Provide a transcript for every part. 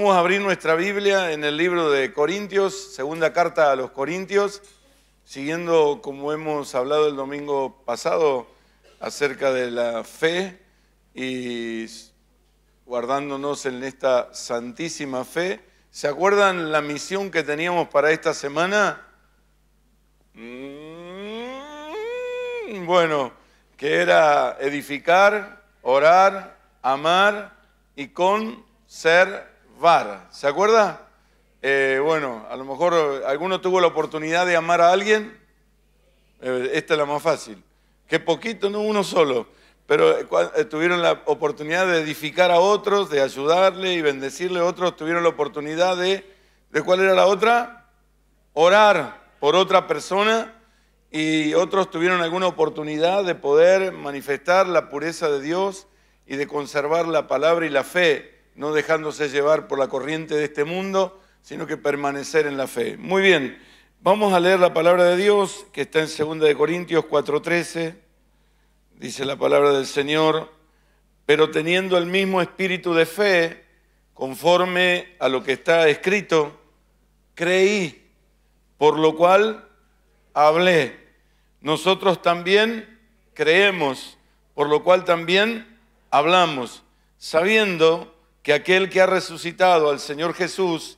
Vamos a abrir nuestra Biblia en el libro de Corintios, segunda carta a los Corintios, siguiendo como hemos hablado el domingo pasado acerca de la fe y guardándonos en esta santísima fe. ¿Se acuerdan la misión que teníamos para esta semana? Mm, bueno, que era edificar, orar, amar y con ser ¿Se acuerda? Eh, bueno, a lo mejor eh, alguno tuvo la oportunidad de amar a alguien. Eh, esta es la más fácil. Que poquito, no uno solo. Pero tuvieron la oportunidad de edificar a otros, de ayudarle y bendecirle a otros. Tuvieron la oportunidad de. ¿De cuál era la otra? Orar por otra persona. Y otros tuvieron alguna oportunidad de poder manifestar la pureza de Dios y de conservar la palabra y la fe no dejándose llevar por la corriente de este mundo, sino que permanecer en la fe. Muy bien, vamos a leer la palabra de Dios que está en 2 Corintios 4:13. Dice la palabra del Señor, pero teniendo el mismo espíritu de fe, conforme a lo que está escrito, creí, por lo cual hablé. Nosotros también creemos, por lo cual también hablamos, sabiendo que aquel que ha resucitado al Señor Jesús,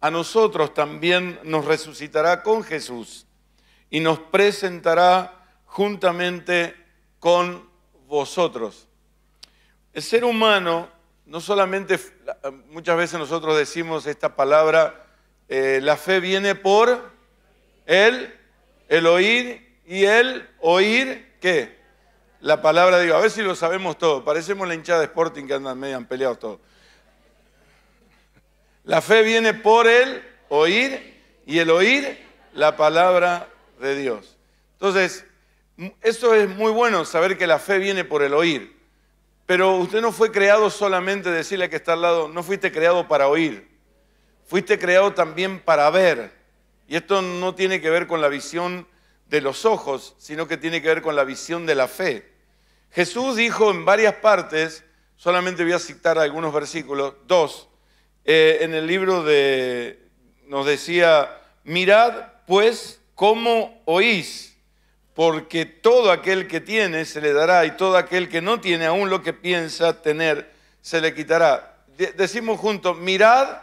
a nosotros también nos resucitará con Jesús y nos presentará juntamente con vosotros. El ser humano, no solamente, muchas veces nosotros decimos esta palabra, eh, la fe viene por él, el oír y el oír, ¿qué? la palabra, Dios. a ver si lo sabemos todo. Parecemos la hinchada de Sporting que andan han peleado todos. La fe viene por el oír y el oír la palabra de Dios. Entonces, eso es muy bueno, saber que la fe viene por el oír. Pero usted no fue creado solamente, decirle que está al lado, no fuiste creado para oír. Fuiste creado también para ver. Y esto no tiene que ver con la visión de los ojos, sino que tiene que ver con la visión de la fe. Jesús dijo en varias partes, solamente voy a citar algunos versículos, dos, eh, en el libro de, nos decía, mirad pues cómo oís, porque todo aquel que tiene se le dará y todo aquel que no tiene aún lo que piensa tener se le quitará. decimos juntos, mirad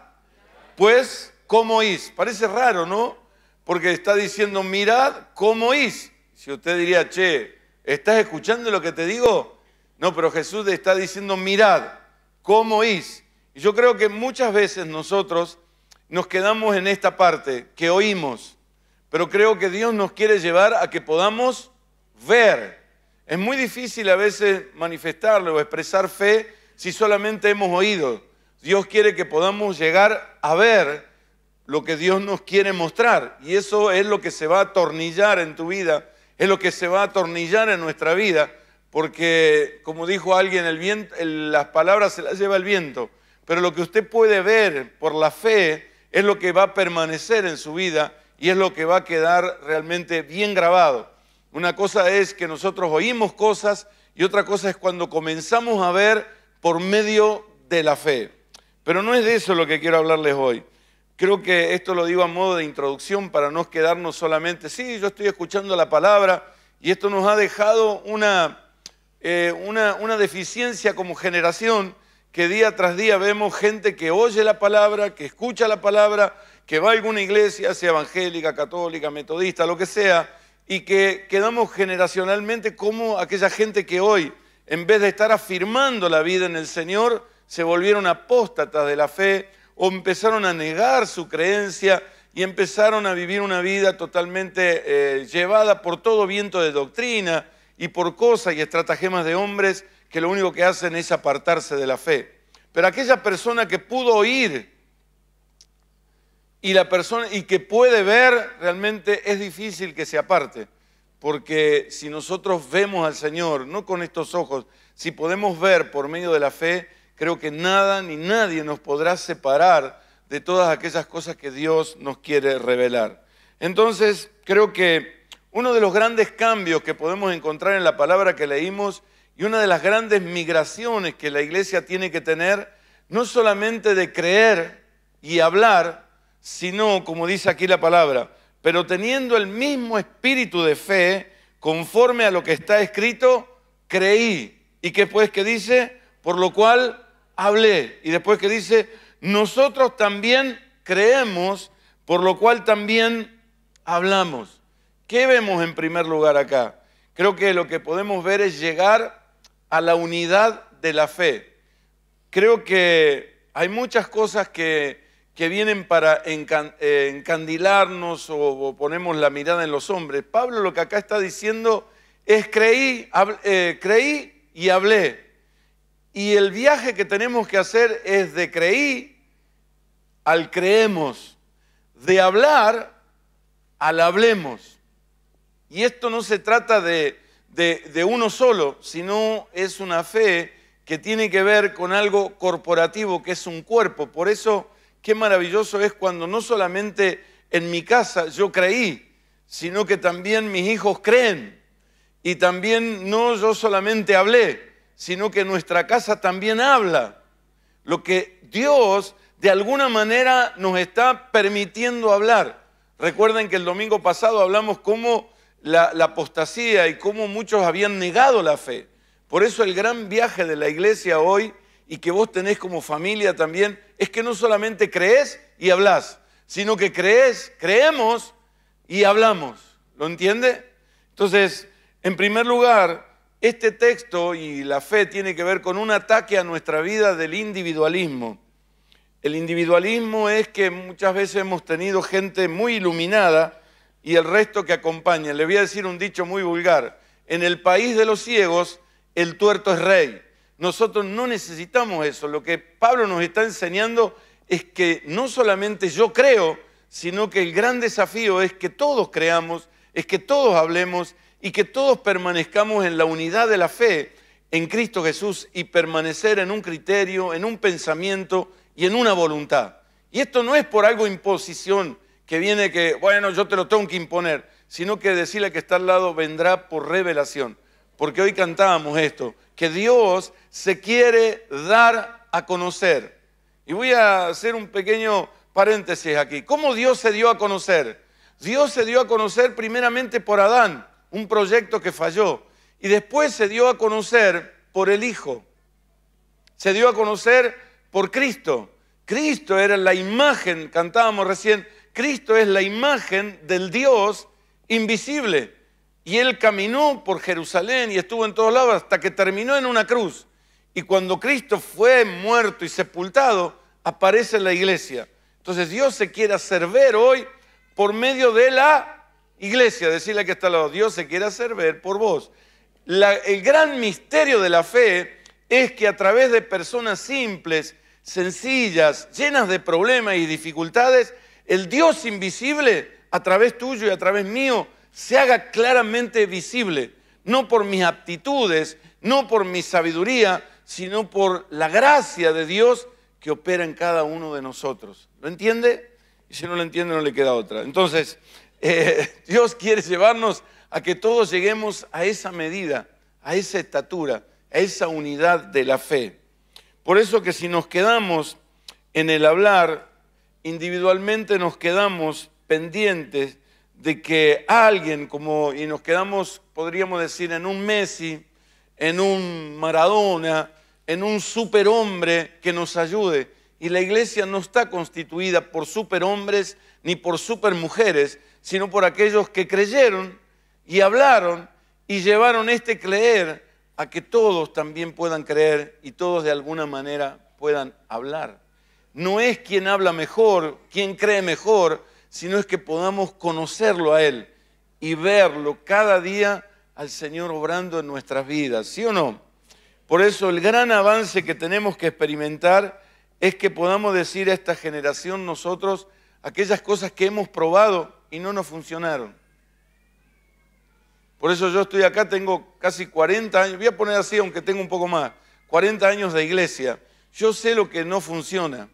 pues cómo oís. Parece raro, ¿no? Porque está diciendo, mirad cómo es. Si usted diría, che, ¿estás escuchando lo que te digo? No, pero Jesús está diciendo, mirad cómo es. Y yo creo que muchas veces nosotros nos quedamos en esta parte que oímos, pero creo que Dios nos quiere llevar a que podamos ver. Es muy difícil a veces manifestarlo o expresar fe si solamente hemos oído. Dios quiere que podamos llegar a ver lo que Dios nos quiere mostrar. Y eso es lo que se va a atornillar en tu vida, es lo que se va a atornillar en nuestra vida, porque como dijo alguien, el las palabras se las lleva el viento, pero lo que usted puede ver por la fe es lo que va a permanecer en su vida y es lo que va a quedar realmente bien grabado. Una cosa es que nosotros oímos cosas y otra cosa es cuando comenzamos a ver por medio de la fe. Pero no es de eso lo que quiero hablarles hoy. Creo que esto lo digo a modo de introducción para no quedarnos solamente, sí, yo estoy escuchando la palabra y esto nos ha dejado una, eh, una, una deficiencia como generación que día tras día vemos gente que oye la palabra, que escucha la palabra, que va a alguna iglesia, sea evangélica, católica, metodista, lo que sea, y que quedamos generacionalmente como aquella gente que hoy, en vez de estar afirmando la vida en el Señor, se volvieron apóstatas de la fe, o empezaron a negar su creencia y empezaron a vivir una vida totalmente eh, llevada por todo viento de doctrina y por cosas y estratagemas de hombres que lo único que hacen es apartarse de la fe. Pero aquella persona que pudo oír y, la persona, y que puede ver, realmente es difícil que se aparte. Porque si nosotros vemos al Señor, no con estos ojos, si podemos ver por medio de la fe, creo que nada ni nadie nos podrá separar de todas aquellas cosas que Dios nos quiere revelar. Entonces, creo que uno de los grandes cambios que podemos encontrar en la palabra que leímos y una de las grandes migraciones que la iglesia tiene que tener, no solamente de creer y hablar, sino, como dice aquí la palabra, pero teniendo el mismo espíritu de fe, conforme a lo que está escrito, creí. ¿Y qué pues que dice? Por lo cual hablé. Y después que dice, nosotros también creemos, por lo cual también hablamos. ¿Qué vemos en primer lugar acá? Creo que lo que podemos ver es llegar a la unidad de la fe. Creo que hay muchas cosas que, que vienen para eh, encandilarnos o, ponemos la mirada en los hombres. Pablo lo que acá está diciendo es creí, eh, creí y hablé. Y el viaje que tenemos que hacer es de creí al creemos, de hablar al hablemos. Y esto no se trata de, uno solo, sino es una fe que tiene que ver con algo corporativo, que es un cuerpo. Por eso, qué maravilloso es cuando no solamente en mi casa yo creí, sino que también mis hijos creen. Y también no yo solamente hablé, sino que nuestra casa también habla. Lo que Dios de alguna manera nos está permitiendo hablar. Recuerden que el domingo pasado hablamos cómo la, apostasía y cómo muchos habían negado la fe. Por eso el gran viaje de la iglesia hoy y que vos tenés como familia también es que no solamente crees y hablas, sino que crees, creemos y hablamos. ¿Lo entiende? Entonces, en primer lugar, este texto y la fe tiene que ver con un ataque a nuestra vida del individualismo. El individualismo es que muchas veces hemos tenido gente muy iluminada y el resto que acompaña. Le voy a decir un dicho muy vulgar. En el país de los ciegos, el tuerto es rey. Nosotros no necesitamos eso. Lo que Pablo nos está enseñando es que no solamente yo creo, sino que el gran desafío es que todos creamos, es que todos hablemos, y que todos permanezcamos en la unidad de la fe en Cristo Jesús y permanecer en un criterio, en un pensamiento y en una voluntad. Y esto no es por algo imposición que viene que, bueno, yo te lo tengo que imponer, sino que decirle que está al lado vendrá por revelación. Porque hoy cantábamos esto, que Dios se quiere dar a conocer. Y voy a hacer un pequeño paréntesis aquí. ¿Cómo Dios se dio a conocer? Dios se dio a conocer primeramente por Adán un proyecto que falló. Y después se dio a conocer por el Hijo, se dio a conocer por Cristo. Cristo era la imagen, cantábamos recién, Cristo es la imagen del Dios invisible. Y él caminó por Jerusalén y estuvo en todos lados hasta que terminó en una cruz. Y cuando Cristo fue muerto y sepultado, aparece en la iglesia. Entonces Dios se quiere hacer ver hoy por medio de la Iglesia, decirle que está al lado, Dios se quiere hacer ver por vos. el gran misterio de la fe es que a través de personas simples, sencillas, llenas de problemas y dificultades, el Dios invisible, a través tuyo y a través mío, se haga claramente visible, no por mis aptitudes, no por mi sabiduría, sino por la gracia de Dios que opera en cada uno de nosotros. ¿Lo entiende? Y si no lo entiende, no le queda otra. Entonces, eh, Dios quiere llevarnos a que todos lleguemos a esa medida, a esa estatura, a esa unidad de la fe. Por eso que si nos quedamos en el hablar, individualmente nos quedamos pendientes de que alguien, como, y nos quedamos, podríamos decir, en un Messi, en un Maradona, en un superhombre que nos ayude. Y la iglesia no está constituida por superhombres ni por supermujeres, sino por aquellos que creyeron y hablaron y llevaron este creer a que todos también puedan creer y todos de alguna manera puedan hablar. No es quien habla mejor, quien cree mejor, sino es que podamos conocerlo a Él y verlo cada día al Señor obrando en nuestras vidas, ¿sí o no? Por eso el gran avance que tenemos que experimentar es que podamos decir a esta generación nosotros aquellas cosas que hemos probado, y no nos funcionaron. Por eso yo estoy acá, tengo casi 40 años, voy a poner así aunque tengo un poco más, 40 años de iglesia. Yo sé lo que no funciona.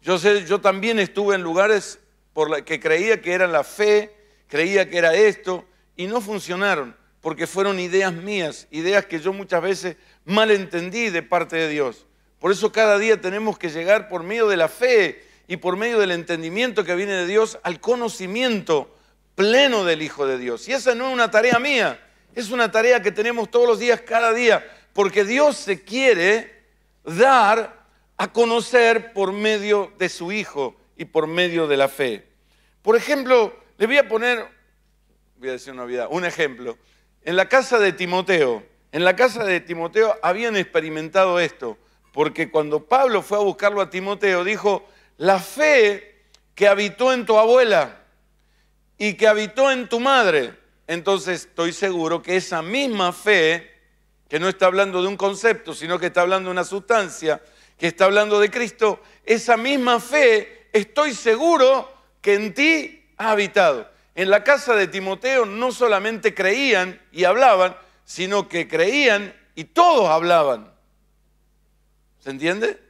Yo, sé, yo también estuve en lugares por que creía que era la fe, creía que era esto, y no funcionaron, porque fueron ideas mías, ideas que yo muchas veces mal entendí de parte de Dios. Por eso cada día tenemos que llegar por medio de la fe y por medio del entendimiento que viene de Dios al conocimiento pleno del Hijo de Dios. Y esa no es una tarea mía, es una tarea que tenemos todos los días, cada día, porque Dios se quiere dar a conocer por medio de su Hijo y por medio de la fe. Por ejemplo, les voy a poner, voy a decir una vida, un ejemplo. En la casa de Timoteo, en la casa de Timoteo habían experimentado esto, porque cuando Pablo fue a buscarlo a Timoteo, dijo, la fe que habitó en tu abuela y que habitó en tu madre, entonces estoy seguro que esa misma fe, que no está hablando de un concepto, sino que está hablando de una sustancia, que está hablando de Cristo, esa misma fe, estoy seguro que en ti ha habitado. En la casa de Timoteo no solamente creían y hablaban, sino que creían y todos hablaban. ¿Se entiende?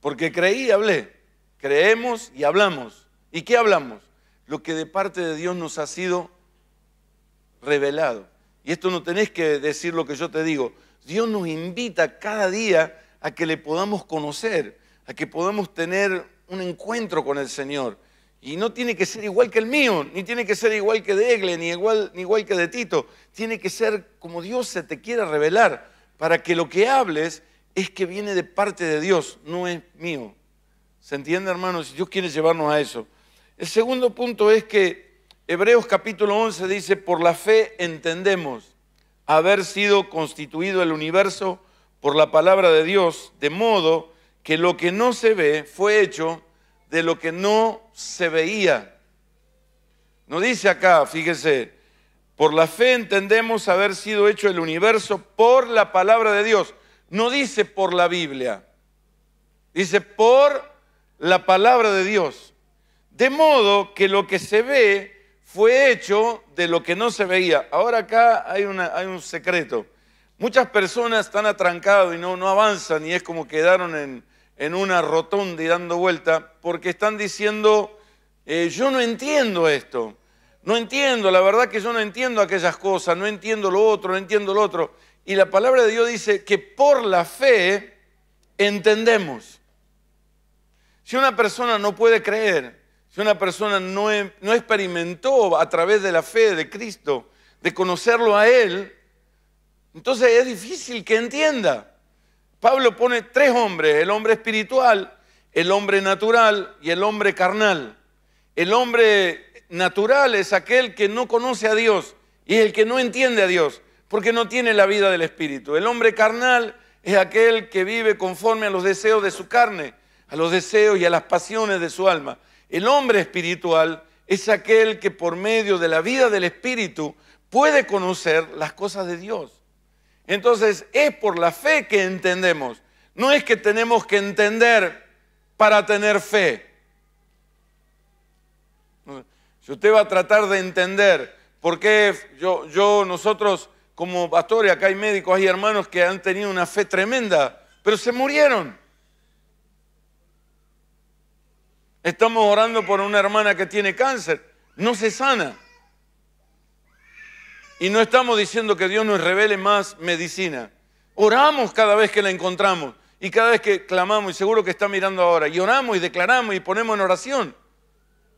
Porque creí y hablé. Creemos y hablamos. ¿Y qué hablamos? Lo que de parte de Dios nos ha sido revelado. Y esto no tenés que decir lo que yo te digo. Dios nos invita cada día a que le podamos conocer, a que podamos tener un encuentro con el Señor. Y no tiene que ser igual que el mío, ni tiene que ser igual que de Egle, ni igual, ni igual que de Tito. Tiene que ser como Dios se te quiera revelar, para que lo que hables es que viene de parte de Dios, no es mío. ¿Se entiende, hermanos? Dios quiere llevarnos a eso. El segundo punto es que Hebreos capítulo 11 dice, por la fe entendemos haber sido constituido el universo por la palabra de Dios, de modo que lo que no se ve fue hecho de lo que no se veía. No dice acá, fíjese, por la fe entendemos haber sido hecho el universo por la palabra de Dios. No dice por la Biblia, dice por la palabra de Dios. De modo que lo que se ve fue hecho de lo que no se veía. Ahora acá hay, un secreto. Muchas personas están atrancadas y no, avanzan y es como quedaron en, una rotonda y dando vuelta porque están diciendo, eh, yo no entiendo esto, no entiendo, la verdad que yo no entiendo aquellas cosas, no entiendo lo otro, no entiendo lo otro. Y la palabra de Dios dice que por la fe entendemos. Si una persona no puede creer, si una persona no, em, no experimentó a través de la fe de Cristo, de conocerlo a Él, entonces es difícil que entienda. Pablo pone tres hombres, el hombre espiritual, el hombre natural y el hombre carnal. El hombre natural es aquel que no conoce a Dios y es el que no entiende a Dios porque no tiene la vida del Espíritu. El hombre carnal es aquel que vive conforme a los deseos de su carne, a los deseos y a las pasiones de su alma. El hombre espiritual es aquel que por medio de la vida del Espíritu puede conocer las cosas de Dios. Entonces es por la fe que entendemos. No es que tenemos que entender para tener fe. Si usted va a tratar de entender por qué yo, yo nosotros como pastores, acá hay médicos, hay hermanos que han tenido una fe tremenda, pero se murieron. Estamos orando por una hermana que tiene cáncer, no se sana. Y no estamos diciendo que Dios nos revele más medicina. Oramos cada vez que la encontramos y cada vez que clamamos, y seguro que está mirando ahora, y oramos y declaramos y ponemos en oración.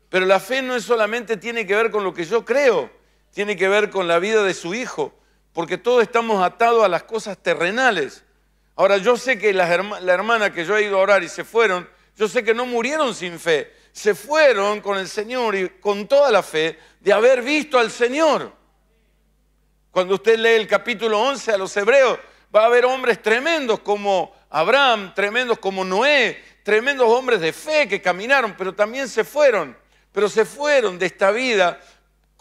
Pero la fe no es solamente tiene que ver con lo que yo creo, tiene que ver con la vida de su hijo, porque todos estamos atados a las cosas terrenales. Ahora, yo sé que la hermana que yo he ido a orar y se fueron, yo sé que no murieron sin fe, se fueron con el Señor y con toda la fe de haber visto al Señor. Cuando usted lee el capítulo 11 a los hebreos, va a haber hombres tremendos como Abraham, tremendos como Noé, tremendos hombres de fe que caminaron, pero también se fueron. Pero se fueron de esta vida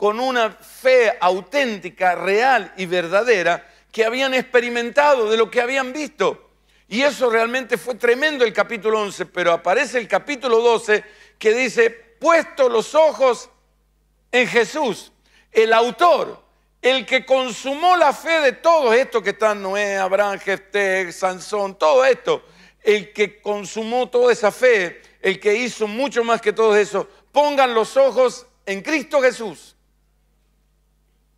con una fe auténtica, real y verdadera que habían experimentado, de lo que habían visto. Y eso realmente fue tremendo el capítulo 11, pero aparece el capítulo 12 que dice, puesto los ojos en Jesús, el autor, el que consumó la fe de todos estos que están, Noé, Abraham, Jefté, Sansón, todo esto, el que consumó toda esa fe, el que hizo mucho más que todo eso, pongan los ojos en Cristo Jesús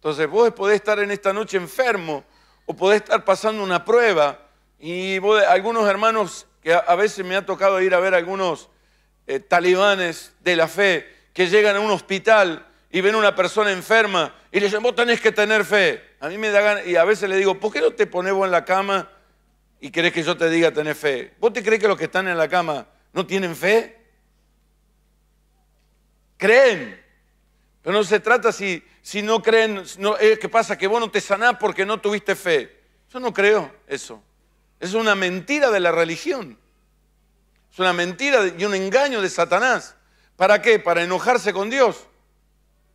entonces vos podés estar en esta noche enfermo o podés estar pasando una prueba y vos, algunos hermanos que a, veces me ha tocado ir a ver algunos eh, talibanes de la fe que llegan a un hospital y ven a una persona enferma y le dicen, vos tenés que tener fe. A mí me da ganas, y a veces le digo, ¿por qué no te pones vos en la cama y querés que yo te diga tener fe? ¿Vos te crees que los que están en la cama no tienen fe? Creen, pero no se trata si, no creen, no, eh, ¿qué pasa? Que vos no te sanás porque no tuviste fe. Yo no creo eso. Es una mentira de la religión. Es una mentira y un engaño de Satanás. ¿Para qué? Para enojarse con Dios.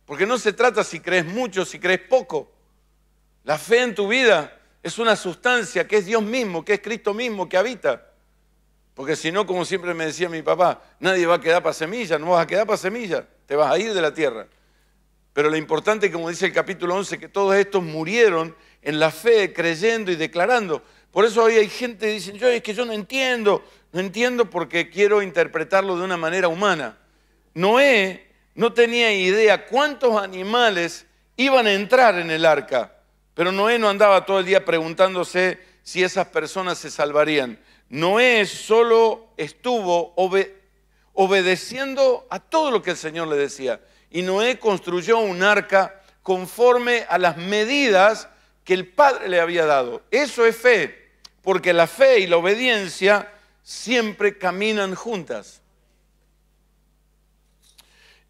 Porque no se trata si crees mucho, si crees poco. La fe en tu vida es una sustancia que es Dios mismo, que es Cristo mismo que habita. Porque si no, como siempre me decía mi papá, nadie va a quedar para semilla, no vas a quedar para semilla, te vas a ir de la tierra. Pero lo importante, como dice el capítulo 11, que todos estos murieron en la fe, creyendo y declarando. Por eso hoy hay gente que dice, yo es que yo no entiendo, no entiendo porque quiero interpretarlo de una manera humana. Noé no tenía idea cuántos animales iban a entrar en el arca, pero Noé no andaba todo el día preguntándose si esas personas se salvarían. Noé solo estuvo obedeciendo a todo lo que el Señor le decía y Noé construyó un arca conforme a las medidas que el Padre le había dado. Eso es fe, porque la fe y la obediencia siempre caminan juntas.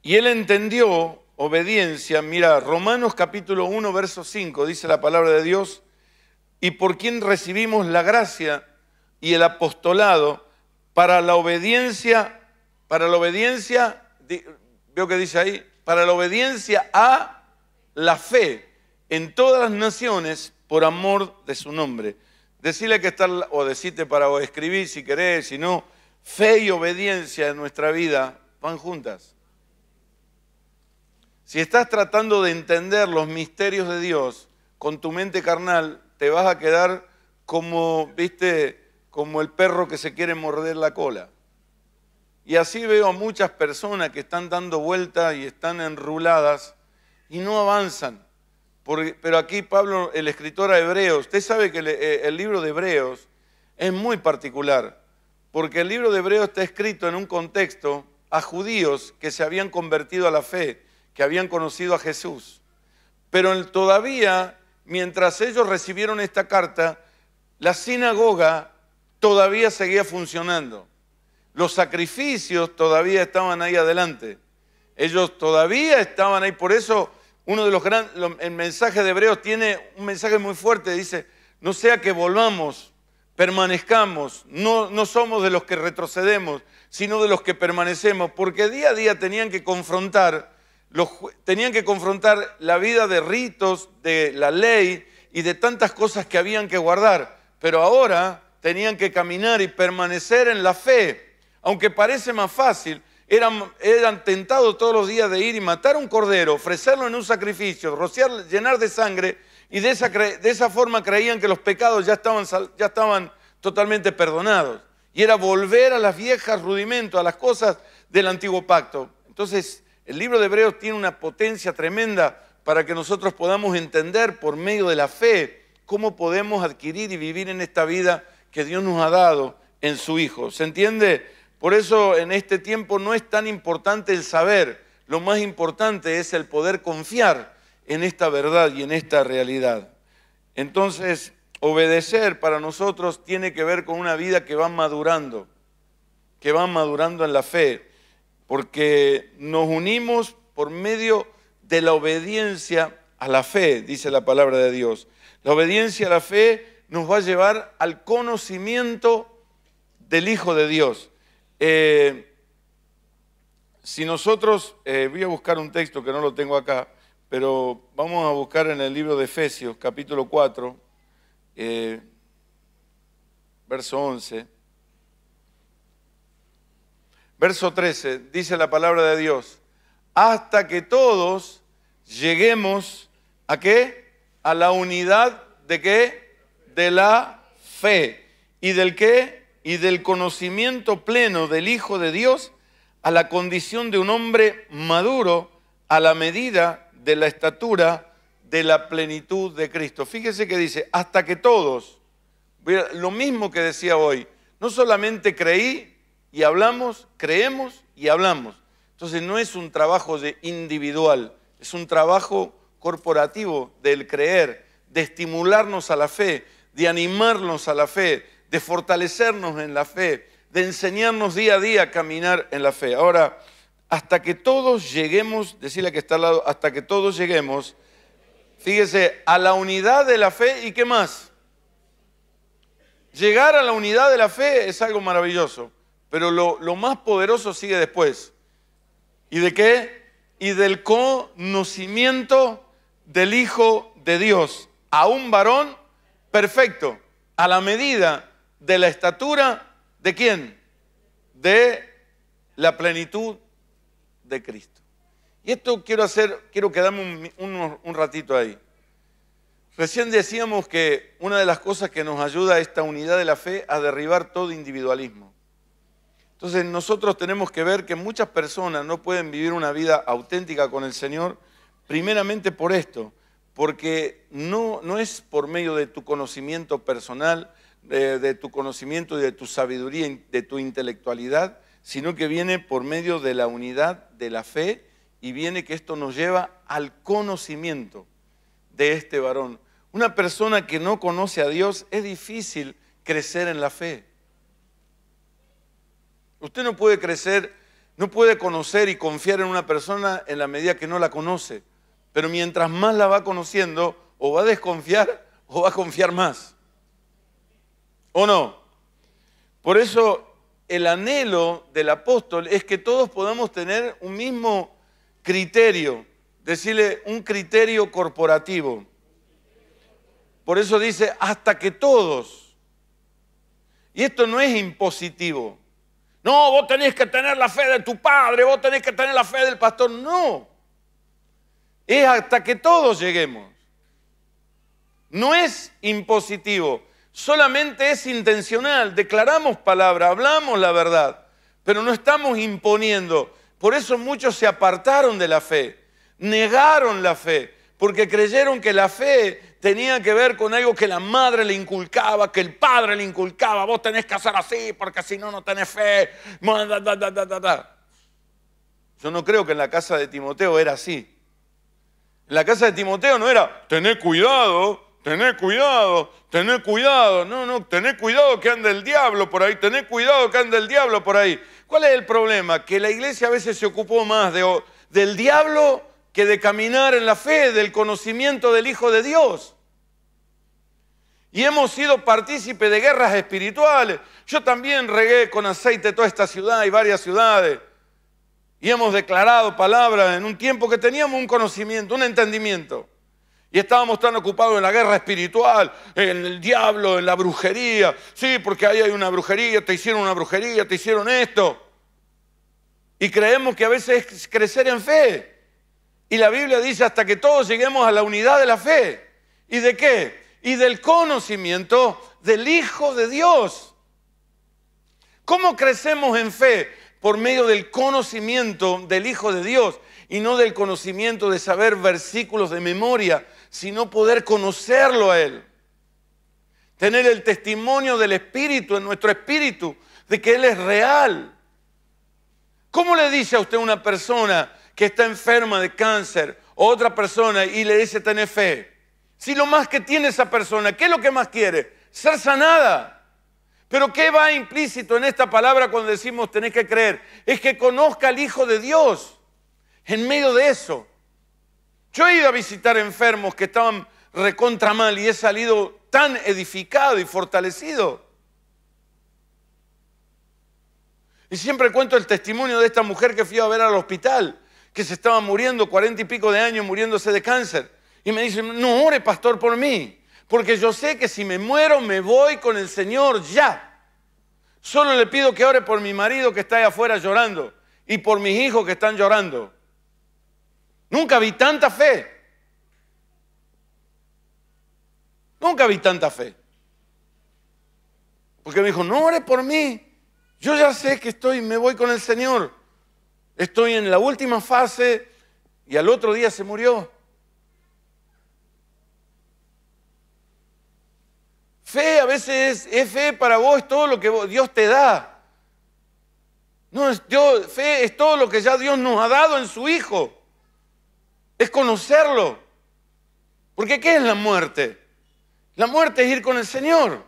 Y él entendió obediencia. Mira, Romanos capítulo 1, verso 5, dice la palabra de Dios, y por quien recibimos la gracia y el apostolado para la obediencia, para la obediencia, veo que dice ahí, para la obediencia a la fe en todas las naciones por amor de su nombre. Decirle que está, o decirte para o escribir si querés, si no, fe y obediencia en nuestra vida van juntas. Si estás tratando de entender los misterios de Dios con tu mente carnal, te vas a quedar como, viste, como el perro que se quiere morder la cola. Y así veo a muchas personas que están dando vueltas y están enruladas y no avanzan. pero aquí Pablo, el escritor a Hebreos, usted sabe que eh, el libro de Hebreos es muy particular, porque el libro de Hebreos está escrito en un contexto a judíos que se habían convertido a la fe, que habían conocido a Jesús. Pero todavía, mientras ellos recibieron esta carta, la sinagoga todavía seguía funcionando. Los sacrificios todavía estaban ahí adelante. Ellos todavía estaban ahí. Por eso uno de los grandes, el mensaje de Hebreos tiene un mensaje muy fuerte. Dice, no sea que volvamos, permanezcamos. No, no somos de los que retrocedemos, sino de los que permanecemos. Porque día a día tenían que confrontar, los, tenían que confrontar la vida de ritos, de la ley y de tantas cosas que habían que guardar. Pero ahora tenían que caminar y permanecer en la fe aunque parece más fácil, eran, tentados todos los días de ir y matar a un cordero, ofrecerlo en un sacrificio, rociar, llenar de sangre, y de esa, de esa forma creían que los pecados ya estaban, ya estaban totalmente perdonados. Y era volver a las viejas rudimentos, a las cosas del antiguo pacto. Entonces, el libro de Hebreos tiene una potencia tremenda para que nosotros podamos entender por medio de la fe cómo podemos adquirir y vivir en esta vida que Dios nos ha dado en su Hijo. ¿Se entiende? Por eso en este tiempo no es tan importante el saber, lo más importante es el poder confiar en esta verdad y en esta realidad. Entonces, obedecer para nosotros tiene que ver con una vida que va madurando, que va madurando en la fe, porque nos unimos por medio de la obediencia a la fe, dice la palabra de Dios. La obediencia a la fe nos va a llevar al conocimiento del Hijo de Dios. Eh, si nosotros, eh, voy a buscar un texto que no lo tengo acá, pero vamos a buscar en el libro de Efesios, capítulo 4, eh, verso 11. Verso 13, dice la palabra de Dios, hasta que todos lleguemos a qué? A la unidad de qué? De la fe. ¿Y del qué? y del conocimiento pleno del Hijo de Dios a la condición de un hombre maduro a la medida de la estatura de la plenitud de Cristo. Fíjese que dice, hasta que todos, lo mismo que decía hoy, no solamente creí y hablamos, creemos y hablamos. Entonces no es un trabajo de individual, es un trabajo corporativo del creer, de estimularnos a la fe, de animarnos a la fe, de fortalecernos en la fe, de enseñarnos día a día a caminar en la fe. Ahora, hasta que todos lleguemos, decirle que está al lado, hasta que todos lleguemos, fíjese, a la unidad de la fe y qué más. Llegar a la unidad de la fe es algo maravilloso, pero lo, lo más poderoso sigue después. ¿Y de qué? Y del conocimiento del Hijo de Dios, a un varón perfecto, a la medida de la estatura de quién? De la plenitud de Cristo. Y esto quiero hacer, quiero quedarme un, un, ratito ahí. Recién decíamos que una de las cosas que nos ayuda a esta unidad de la fe a derribar todo individualismo. Entonces nosotros tenemos que ver que muchas personas no pueden vivir una vida auténtica con el Señor, primeramente por esto, porque no, no es por medio de tu conocimiento personal, de, tu conocimiento y de tu sabiduría, de tu intelectualidad, sino que viene por medio de la unidad de la fe y viene que esto nos lleva al conocimiento de este varón. Una persona que no conoce a Dios es difícil crecer en la fe. Usted no puede crecer, no puede conocer y confiar en una persona en la medida que no la conoce. Pero mientras más la va conociendo, o va a desconfiar o va a confiar más. ¿O no? Por eso el anhelo del apóstol es que todos podamos tener un mismo criterio, decirle un criterio corporativo. Por eso dice, hasta que todos. Y esto no es impositivo. No, vos tenés que tener la fe de tu padre, vos tenés que tener la fe del pastor. No. Es hasta que todos lleguemos. No es impositivo solamente es intencional. Declaramos palabra, hablamos la verdad, pero no estamos imponiendo. Por eso muchos se apartaron de la fe, negaron la fe, porque creyeron que la fe tenía que ver con algo que la madre le inculcaba, que el padre le inculcaba, vos tenés que hacer así porque si no, no tenés fe. Yo no creo que en la casa de Timoteo era así. En la casa de Timoteo no era, tené cuidado tener cuidado, tener cuidado, no, no, tener cuidado que anda el diablo por ahí, tener cuidado que anda el diablo por ahí. ¿Cuál es el problema? Que la iglesia a veces se ocupó más del diablo que de caminar en la fe, del conocimiento del Hijo de Dios. Y hemos sido partícipe de guerras espirituales. Yo también regué con aceite toda esta ciudad y varias ciudades. Y hemos declarado palabras en un tiempo que teníamos un conocimiento, un entendimiento. Y estábamos tan ocupados en la guerra espiritual, en el diablo, en la brujería. Sí, porque ahí hay una brujería, te hicieron una brujería, te hicieron esto. Y creemos que a veces es crecer en fe. Y la Biblia dice hasta que todos lleguemos a la unidad de la fe. ¿Y de qué? Y del conocimiento del Hijo de Dios. ¿Cómo crecemos en fe? Por medio del conocimiento del Hijo de Dios y no del conocimiento de saber versículos de memoria, sino poder conocerlo a Él. Tener el testimonio del Espíritu en nuestro espíritu, de que Él es real. ¿Cómo le dice a usted una persona que está enferma de cáncer o otra persona y le dice tener fe? Si lo más que tiene esa persona, ¿qué es lo que más quiere? Ser sanada. Pero ¿qué va implícito en esta palabra cuando decimos tenés que creer? Es que conozca al Hijo de Dios en medio de eso. Yo he ido a visitar enfermos que estaban recontra mal y he salido tan edificado y fortalecido. Y siempre cuento el testimonio de esta mujer que fui a ver al hospital, que se estaba muriendo, cuarenta y pico de años, muriéndose de cáncer. Y me dice, no ore, pastor, por mí, porque yo sé que si me muero me voy con el Señor ya. Solo le pido que ore por mi marido que está ahí afuera llorando y por mis hijos que están llorando. Nunca vi tanta fe. Nunca vi tanta fe. Porque me dijo, no ores por mí. Yo ya sé que estoy, me voy con el Señor. Estoy en la última fase y al otro día se murió. Fe a veces es, fe para vos, es todo lo que Dios te da. No, es, Dios, fe es todo lo que ya Dios nos ha dado en su Hijo es conocerlo. Porque ¿qué es la muerte? La muerte es ir con el Señor.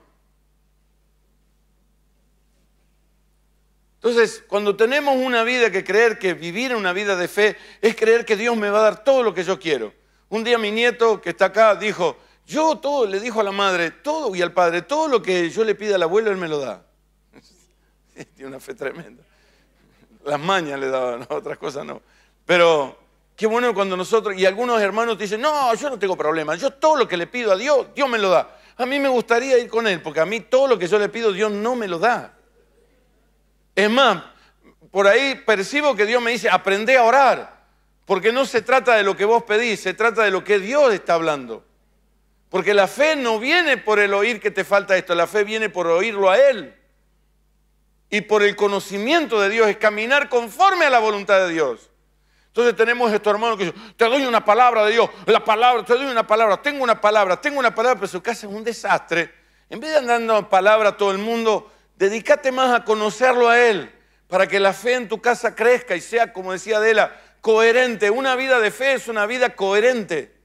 Entonces, cuando tenemos una vida que creer que vivir una vida de fe es creer que Dios me va a dar todo lo que yo quiero. Un día mi nieto que está acá dijo, yo todo, le dijo a la madre, todo y al padre, todo lo que yo le pida al abuelo, él me lo da. Tiene una fe tremenda. Las mañas le daban, otras cosas no. Pero Qué bueno cuando nosotros, y algunos hermanos dicen, no, yo no tengo problema, yo todo lo que le pido a Dios, Dios me lo da. A mí me gustaría ir con Él, porque a mí todo lo que yo le pido, Dios no me lo da. Es más, por ahí percibo que Dios me dice, aprende a orar, porque no se trata de lo que vos pedís, se trata de lo que Dios está hablando. Porque la fe no viene por el oír que te falta esto, la fe viene por oírlo a Él. Y por el conocimiento de Dios es caminar conforme a la voluntad de Dios. Entonces tenemos estos hermanos que dicen, te doy una palabra de Dios, la palabra, te doy una palabra, tengo una palabra, tengo una palabra, pero su casa es un desastre. En vez de andar dando palabra a todo el mundo, dedícate más a conocerlo a Él, para que la fe en tu casa crezca y sea, como decía Adela, coherente. Una vida de fe es una vida coherente.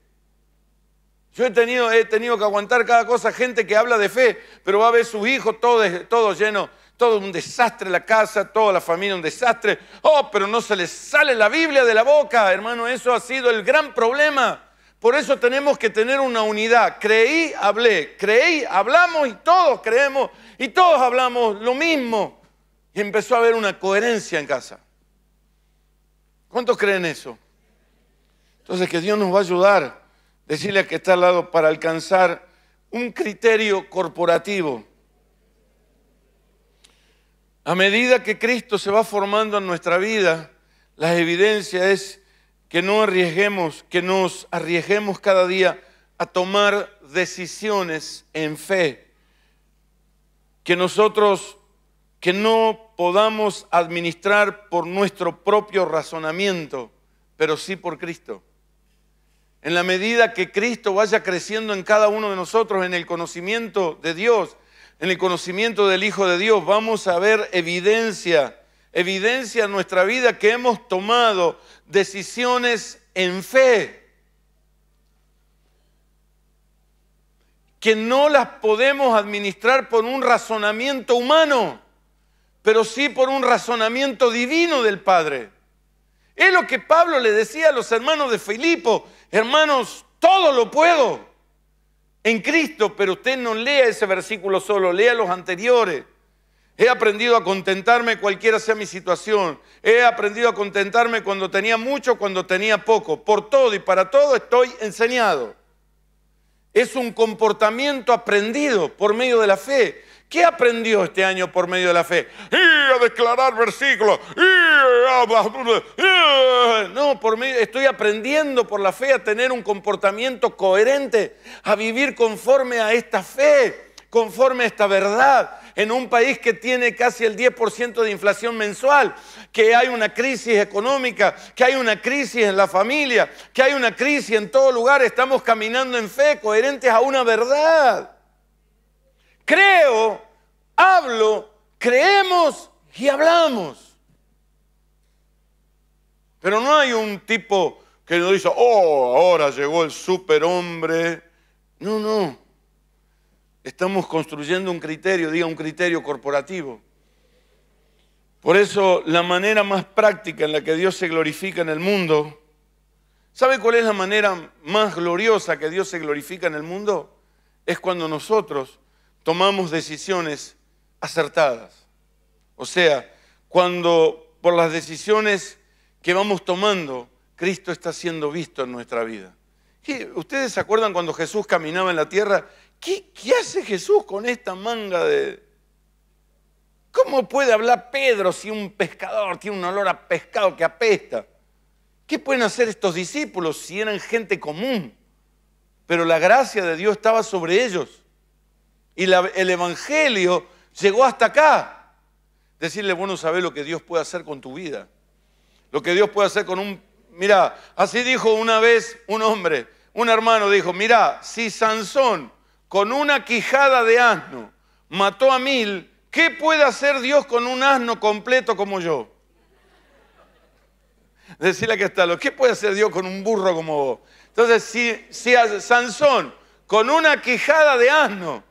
Yo he tenido, he tenido que aguantar cada cosa, gente que habla de fe, pero va a ver sus hijos todos todo llenos todo un desastre la casa, toda la familia un desastre. Oh, pero no se les sale la Biblia de la boca, hermano, eso ha sido el gran problema. Por eso tenemos que tener una unidad. Creí, hablé, creí, hablamos y todos creemos y todos hablamos lo mismo. Y empezó a haber una coherencia en casa. ¿Cuántos creen eso? Entonces que Dios nos va a ayudar, decirle a que está al lado para alcanzar un criterio corporativo a medida que Cristo se va formando en nuestra vida, la evidencia es que no arriesguemos, que nos arriesguemos cada día a tomar decisiones en fe. Que nosotros, que no podamos administrar por nuestro propio razonamiento, pero sí por Cristo. En la medida que Cristo vaya creciendo en cada uno de nosotros en el conocimiento de Dios, en el conocimiento del Hijo de Dios, vamos a ver evidencia, evidencia en nuestra vida que hemos tomado decisiones en fe, que no las podemos administrar por un razonamiento humano, pero sí por un razonamiento divino del Padre. Es lo que Pablo le decía a los hermanos de Filipo, hermanos, todo lo puedo en Cristo, pero usted no lea ese versículo solo, lea los anteriores. He aprendido a contentarme cualquiera sea mi situación. He aprendido a contentarme cuando tenía mucho, cuando tenía poco. Por todo y para todo estoy enseñado. Es un comportamiento aprendido por medio de la fe. ¿Qué aprendió este año por medio de la fe? Y a declarar versículos. No, por mí estoy aprendiendo por la fe a tener un comportamiento coherente, a vivir conforme a esta fe, conforme a esta verdad. En un país que tiene casi el 10% de inflación mensual, que hay una crisis económica, que hay una crisis en la familia, que hay una crisis en todo lugar, estamos caminando en fe, coherentes a una verdad creo, hablo, creemos y hablamos. Pero no hay un tipo que nos dice, oh, ahora llegó el superhombre. No, no. Estamos construyendo un criterio, diga un criterio corporativo. Por eso la manera más práctica en la que Dios se glorifica en el mundo, ¿sabe cuál es la manera más gloriosa que Dios se glorifica en el mundo? Es cuando nosotros tomamos decisiones acertadas. O sea, cuando por las decisiones que vamos tomando, Cristo está siendo visto en nuestra vida. ¿Ustedes se acuerdan cuando Jesús caminaba en la tierra? ¿Qué, hace Jesús con esta manga de... ¿Cómo puede hablar Pedro si un pescador tiene un olor a pescado que apesta? ¿Qué pueden hacer estos discípulos si eran gente común? Pero la gracia de Dios estaba sobre ellos. Y el Evangelio llegó hasta acá. Decirle, bueno, sabes lo que Dios puede hacer con tu vida. Lo que Dios puede hacer con un... Mira, así dijo una vez un hombre, un hermano dijo, mira, si Sansón con una quijada de asno mató a mil, ¿qué puede hacer Dios con un asno completo como yo? Decirle que está lo, ¿qué puede hacer Dios con un burro como vos? Entonces, si, si Sansón con una quijada de asno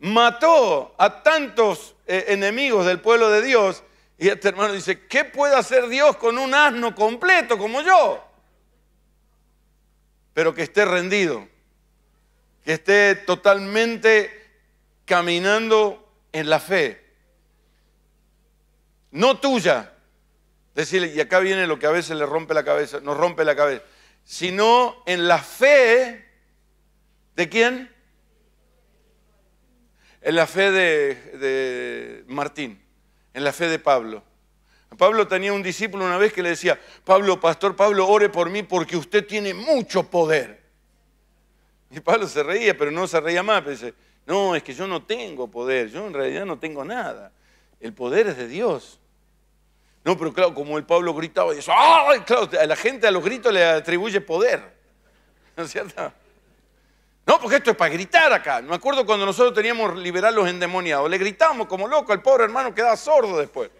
mató a tantos eh, enemigos del pueblo de Dios. Y este hermano dice, ¿qué puede hacer Dios con un asno completo como yo? Pero que esté rendido, que esté totalmente caminando en la fe. No tuya. Decirle, y acá viene lo que a veces le rompe la cabeza, nos rompe la cabeza, sino en la fe de quién? en la fe de, Martín, en la fe de Pablo. Pablo tenía un discípulo una vez que le decía, Pablo, pastor, Pablo, ore por mí porque usted tiene mucho poder. Y Pablo se reía, pero no se reía más. Pero dice, no, es que yo no tengo poder, yo en realidad no tengo nada. El poder es de Dios. No, pero claro, como el Pablo gritaba, y eso, ¡ay! Claro, a la gente a los gritos le atribuye poder. ¿No es cierto? No, porque esto es para gritar acá. Me acuerdo cuando nosotros teníamos liberar los endemoniados. Le gritamos como loco, el pobre hermano quedaba sordo después.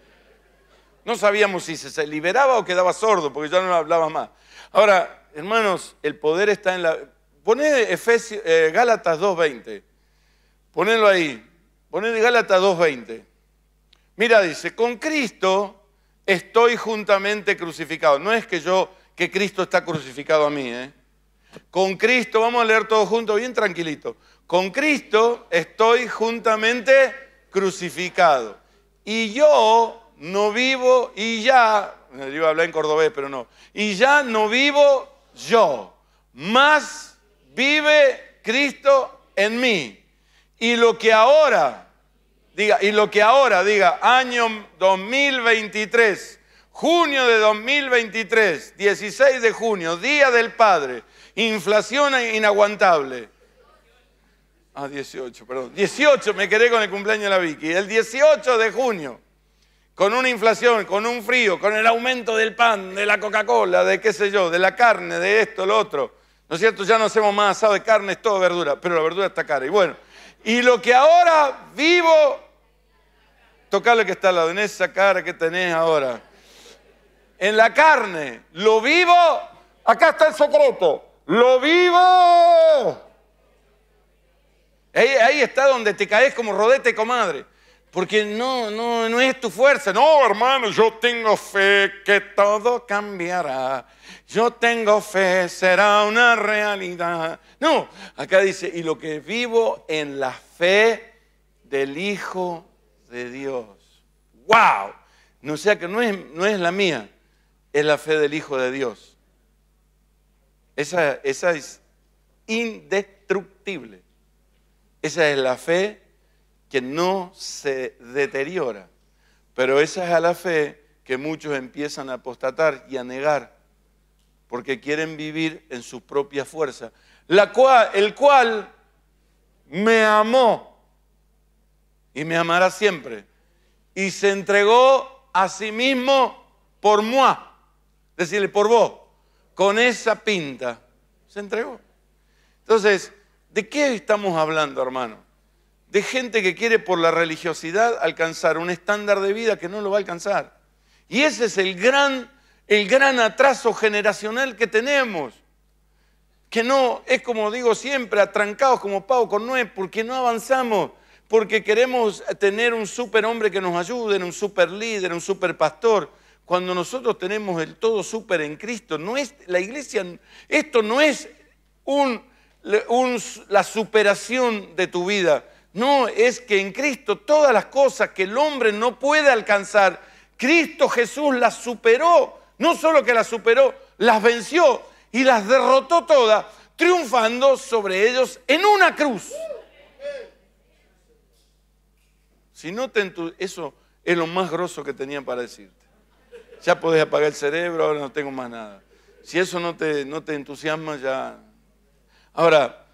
No sabíamos si se liberaba o quedaba sordo, porque ya no hablaba más. Ahora, hermanos, el poder está en la... Poné Efesios eh, Gálatas 2.20. Ponélo ahí. Poné Gálatas 2.20. Mira, dice, con Cristo estoy juntamente crucificado. No es que yo, que Cristo está crucificado a mí, ¿eh? Con Cristo, vamos a leer todo junto, bien tranquilito. Con Cristo estoy juntamente crucificado. Y yo no vivo y ya, yo iba a hablar en cordobés, pero no. Y ya no vivo yo, más vive Cristo en mí. Y lo que ahora, diga, y lo que ahora, diga, año 2023, junio de 2023, 16 de junio, Día del Padre, Inflación inaguantable. Ah, 18, perdón. 18 me quedé con el cumpleaños de la Vicky. El 18 de junio, con una inflación, con un frío, con el aumento del pan, de la Coca-Cola, de qué sé yo, de la carne, de esto, lo otro. ¿No es cierto? Ya no hacemos más asado de carne, es todo verdura, pero la verdura está cara. Y bueno, y lo que ahora vivo, lo que está al lado, en esa cara que tenés ahora. En la carne, lo vivo, acá está el secreto lo vivo. Ahí, está donde te caes como rodete, comadre. Porque no, no, no es tu fuerza. No, hermano, yo tengo fe que todo cambiará. Yo tengo fe, será una realidad. No, acá dice, y lo que vivo en la fe del Hijo de Dios. ¡Wow! No sea que no es, no es la mía, es la fe del Hijo de Dios. Esa, es indestructible. Esa es la fe que no se deteriora. Pero esa es la fe que muchos empiezan a apostatar y a negar, porque quieren vivir en su propia fuerza, la cual, el cual me amó y me amará siempre, y se entregó a sí mismo por moi, decirle por vos con esa pinta, se entregó. Entonces, ¿de qué estamos hablando, hermano? De gente que quiere por la religiosidad alcanzar un estándar de vida que no lo va a alcanzar. Y ese es el gran, el gran atraso generacional que tenemos. Que no, es como digo siempre, atrancados como pavo con nuez, porque no avanzamos, porque queremos tener un superhombre que nos ayude, un super líder, un super pastor cuando nosotros tenemos el todo súper en Cristo, no es, la iglesia, esto no es un, la superación de tu vida, no, es que en Cristo todas las cosas que el hombre no puede alcanzar, Cristo Jesús las superó, no solo que las superó, las venció y las derrotó todas, triunfando sobre ellos en una cruz. Si no eso es lo más grosso que tenían para decir ya podés apagar el cerebro, ahora no tengo más nada. Si eso no te, no te entusiasma, ya. Ahora,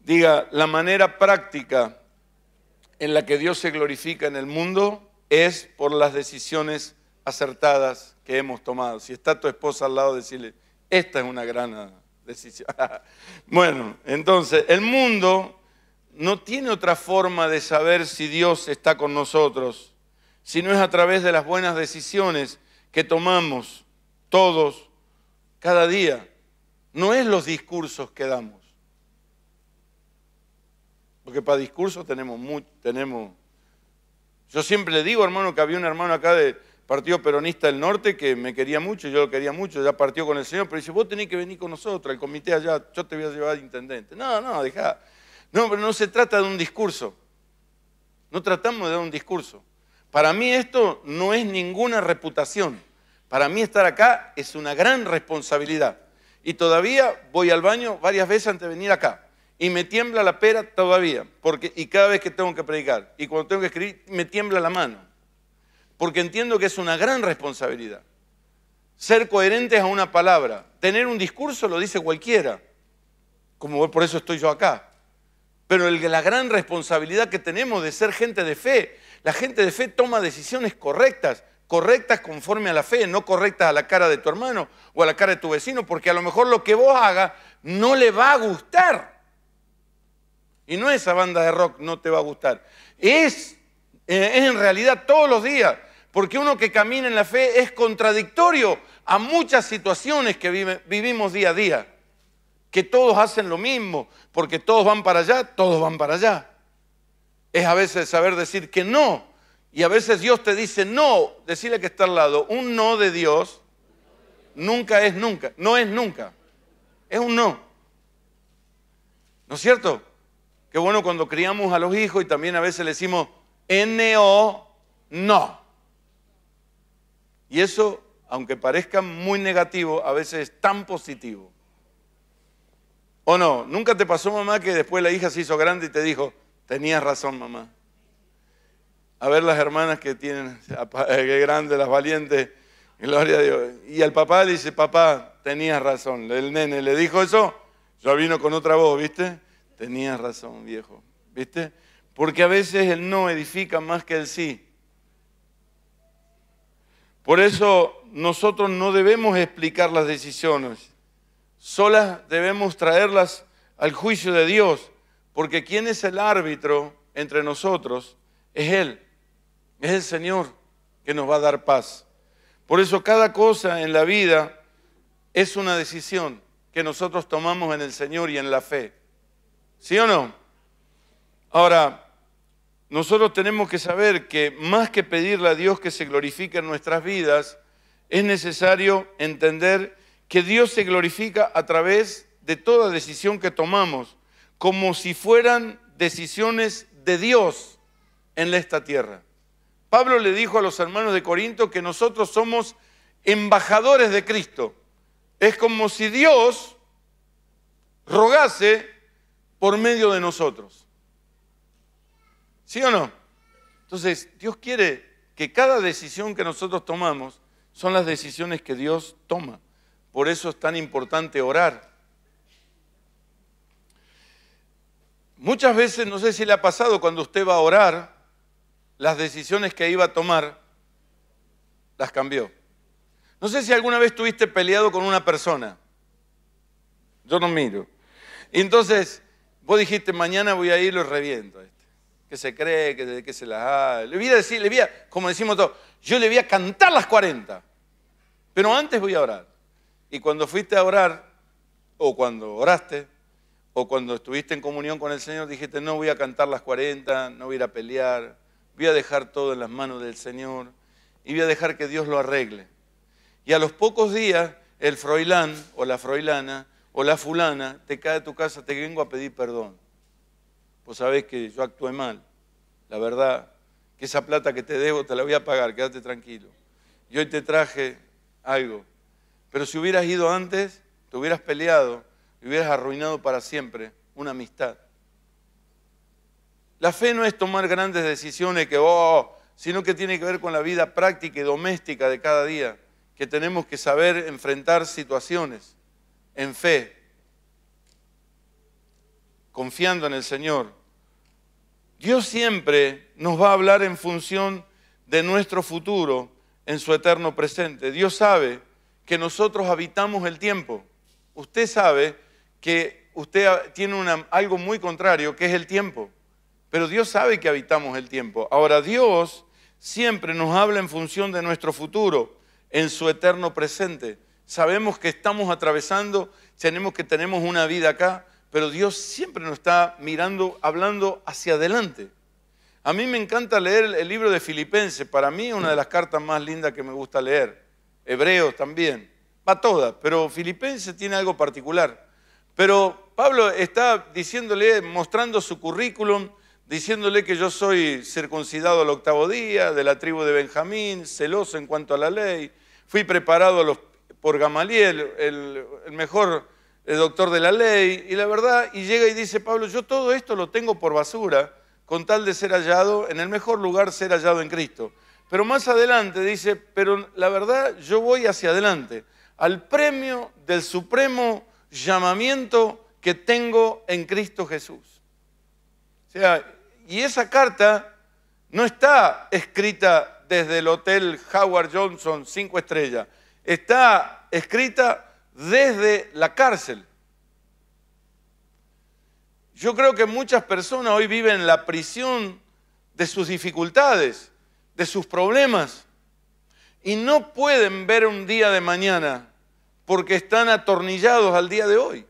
diga, la manera práctica en la que Dios se glorifica en el mundo es por las decisiones acertadas que hemos tomado. Si está tu esposa al lado, decirle, esta es una gran decisión. bueno, entonces, el mundo no tiene otra forma de saber si Dios está con nosotros sino es a través de las buenas decisiones que tomamos todos cada día. No es los discursos que damos. Porque para discursos tenemos mucho, tenemos... Yo siempre le digo, hermano, que había un hermano acá de, Partido Peronista del Norte que me quería mucho, yo lo quería mucho, ya partió con el Señor, pero dice, vos tenés que venir con nosotros, el comité allá, yo te voy a llevar intendente. No, no, dejá. No, pero no se trata de un discurso. No tratamos de dar un discurso. Para mí esto no es ninguna reputación. Para mí estar acá es una gran responsabilidad. Y todavía voy al baño varias veces antes de venir acá. Y me tiembla la pera todavía. Porque, y cada vez que tengo que predicar. Y cuando tengo que escribir, me tiembla la mano. Porque entiendo que es una gran responsabilidad. Ser coherentes a una palabra. Tener un discurso lo dice cualquiera. Como por eso estoy yo acá. Pero el, la gran responsabilidad que tenemos de ser gente de fe la gente de fe toma decisiones correctas, correctas conforme a la fe, no correctas a la cara de tu hermano o a la cara de tu vecino, porque a lo mejor lo que vos hagas no le va a gustar. Y no esa banda de rock no te va a gustar. Es, eh, en realidad todos los días, porque uno que camina en la fe es contradictorio a muchas situaciones que vivimos día a día, que todos hacen lo mismo, porque todos van para allá, todos van para allá es a veces saber decir que no. Y a veces Dios te dice no, decirle que está al lado. Un no de Dios nunca es nunca, no es nunca, es un no. ¿No es cierto? Qué bueno cuando criamos a los hijos y también a veces le decimos NO, no. Y eso, aunque parezca muy negativo, a veces es tan positivo. ¿O no? ¿Nunca te pasó, mamá, que después la hija se hizo grande y te dijo, Tenías razón, mamá. A ver las hermanas que tienen, qué grandes, las valientes, gloria a Dios. Y al papá le dice, papá, tenías razón. El nene le dijo eso, ya vino con otra voz, ¿viste? Tenías razón, viejo, ¿viste? Porque a veces el no edifica más que el sí. Por eso nosotros no debemos explicar las decisiones, solas debemos traerlas al juicio de Dios porque quien es el árbitro entre nosotros es Él, es el Señor que nos va a dar paz. Por eso cada cosa en la vida es una decisión que nosotros tomamos en el Señor y en la fe. ¿Sí o no? Ahora, nosotros tenemos que saber que más que pedirle a Dios que se glorifique en nuestras vidas, es necesario entender que Dios se glorifica a través de toda decisión que tomamos como si fueran decisiones de Dios en esta tierra. Pablo le dijo a los hermanos de Corinto que nosotros somos embajadores de Cristo. Es como si Dios rogase por medio de nosotros. ¿Sí o no? Entonces, Dios quiere que cada decisión que nosotros tomamos son las decisiones que Dios toma. Por eso es tan importante orar. Muchas veces, no sé si le ha pasado cuando usted va a orar, las decisiones que iba a tomar, las cambió. No sé si alguna vez tuviste peleado con una persona. Yo no miro. entonces, vos dijiste, mañana voy a ir y lo reviento. Este. Que se cree, que, se las ha. Le voy a decir, le voy a, como decimos todos, yo le voy a cantar las 40. Pero antes voy a orar. Y cuando fuiste a orar, o cuando oraste, o cuando estuviste en comunión con el Señor dijiste, no voy a cantar las 40, no voy a ir a pelear, voy a dejar todo en las manos del Señor y voy a dejar que Dios lo arregle. Y a los pocos días, el froilán o la froilana o la fulana te cae a tu casa, te vengo a pedir perdón. Pues sabes que yo actué mal, la verdad, que esa plata que te debo te la voy a pagar, quédate tranquilo. Y hoy te traje algo. Pero si hubieras ido antes, te hubieras peleado, hubieras arruinado para siempre una amistad. La fe no es tomar grandes decisiones que, oh, sino que tiene que ver con la vida práctica y doméstica de cada día, que tenemos que saber enfrentar situaciones en fe, confiando en el Señor. Dios siempre nos va a hablar en función de nuestro futuro en su eterno presente. Dios sabe que nosotros habitamos el tiempo. Usted sabe que usted tiene algo muy contrario, que es el tiempo. Pero Dios sabe que habitamos el tiempo. Ahora, Dios siempre nos habla en función de nuestro futuro, en su eterno presente. Sabemos que estamos atravesando, tenemos que tenemos una vida acá, pero Dios siempre nos está mirando, hablando hacia adelante. A mí me encanta leer el libro de Filipenses, para mí una de las cartas más lindas que me gusta leer. Hebreos también, va todas, pero Filipenses tiene algo particular. Pero Pablo está diciéndole, mostrando su currículum, diciéndole que yo soy circuncidado al octavo día, de la tribu de Benjamín, celoso en cuanto a la ley, fui preparado por Gamaliel, el, mejor el eh, doctor de la ley, y la verdad, y llega y dice, Pablo, yo todo esto lo tengo por basura, con tal de ser hallado, en el mejor lugar ser hallado en Cristo. Pero más adelante dice, pero la verdad, yo voy hacia adelante, al premio del supremo llamamiento que tengo en Cristo Jesús. O sea, y esa carta no está escrita desde el Hotel Howard Johnson, cinco estrellas, está escrita desde la cárcel. Yo creo que muchas personas hoy viven en la prisión de sus dificultades, de sus problemas, y no pueden ver un día de mañana porque están atornillados al día de hoy,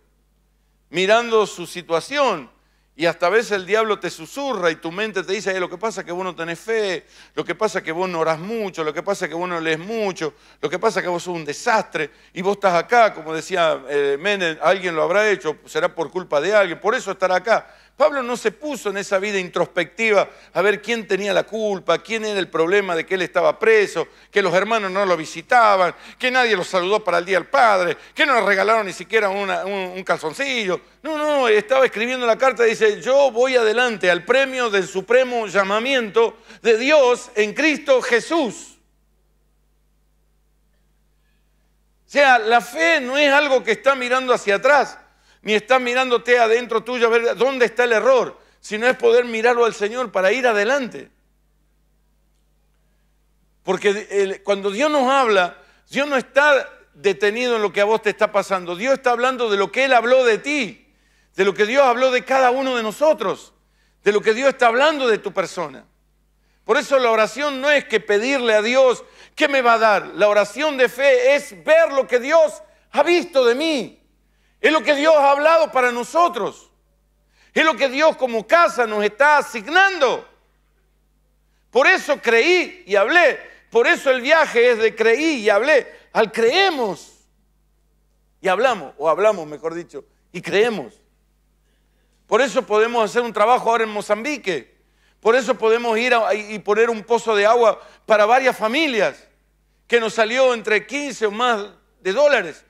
mirando su situación. Y hasta a veces el diablo te susurra y tu mente te dice, eh, lo que pasa es que vos no tenés fe, lo que pasa es que vos no orás mucho, lo que pasa es que vos no lees mucho, lo que pasa es que vos sos un desastre y vos estás acá, como decía eh, alguien lo habrá hecho, será por culpa de alguien, por eso estará acá. Pablo no se puso en esa vida introspectiva a ver quién tenía la culpa, quién era el problema de que él estaba preso, que los hermanos no lo visitaban, que nadie lo saludó para el Día del Padre, que no le regalaron ni siquiera un, un, calzoncillo. No, no, estaba escribiendo la carta y dice, yo voy adelante al premio del supremo llamamiento de Dios en Cristo Jesús. O sea, la fe no es algo que está mirando hacia atrás ni está mirándote adentro tuyo a ver dónde está el error, sino es poder mirarlo al Señor para ir adelante. Porque cuando Dios nos habla, Dios no está detenido en lo que a vos te está pasando, Dios está hablando de lo que Él habló de ti, de lo que Dios habló de cada uno de nosotros, de lo que Dios está hablando de tu persona. Por eso la oración no es que pedirle a Dios qué me va a dar, la oración de fe es ver lo que Dios ha visto de mí. Es lo que Dios ha hablado para nosotros. Es lo que Dios como casa nos está asignando. Por eso creí y hablé. Por eso el viaje es de creí y hablé. Al creemos y hablamos, o hablamos mejor dicho, y creemos. Por eso podemos hacer un trabajo ahora en Mozambique. Por eso podemos ir y poner un pozo de agua para varias familias, que nos salió entre 15 o más de dólares,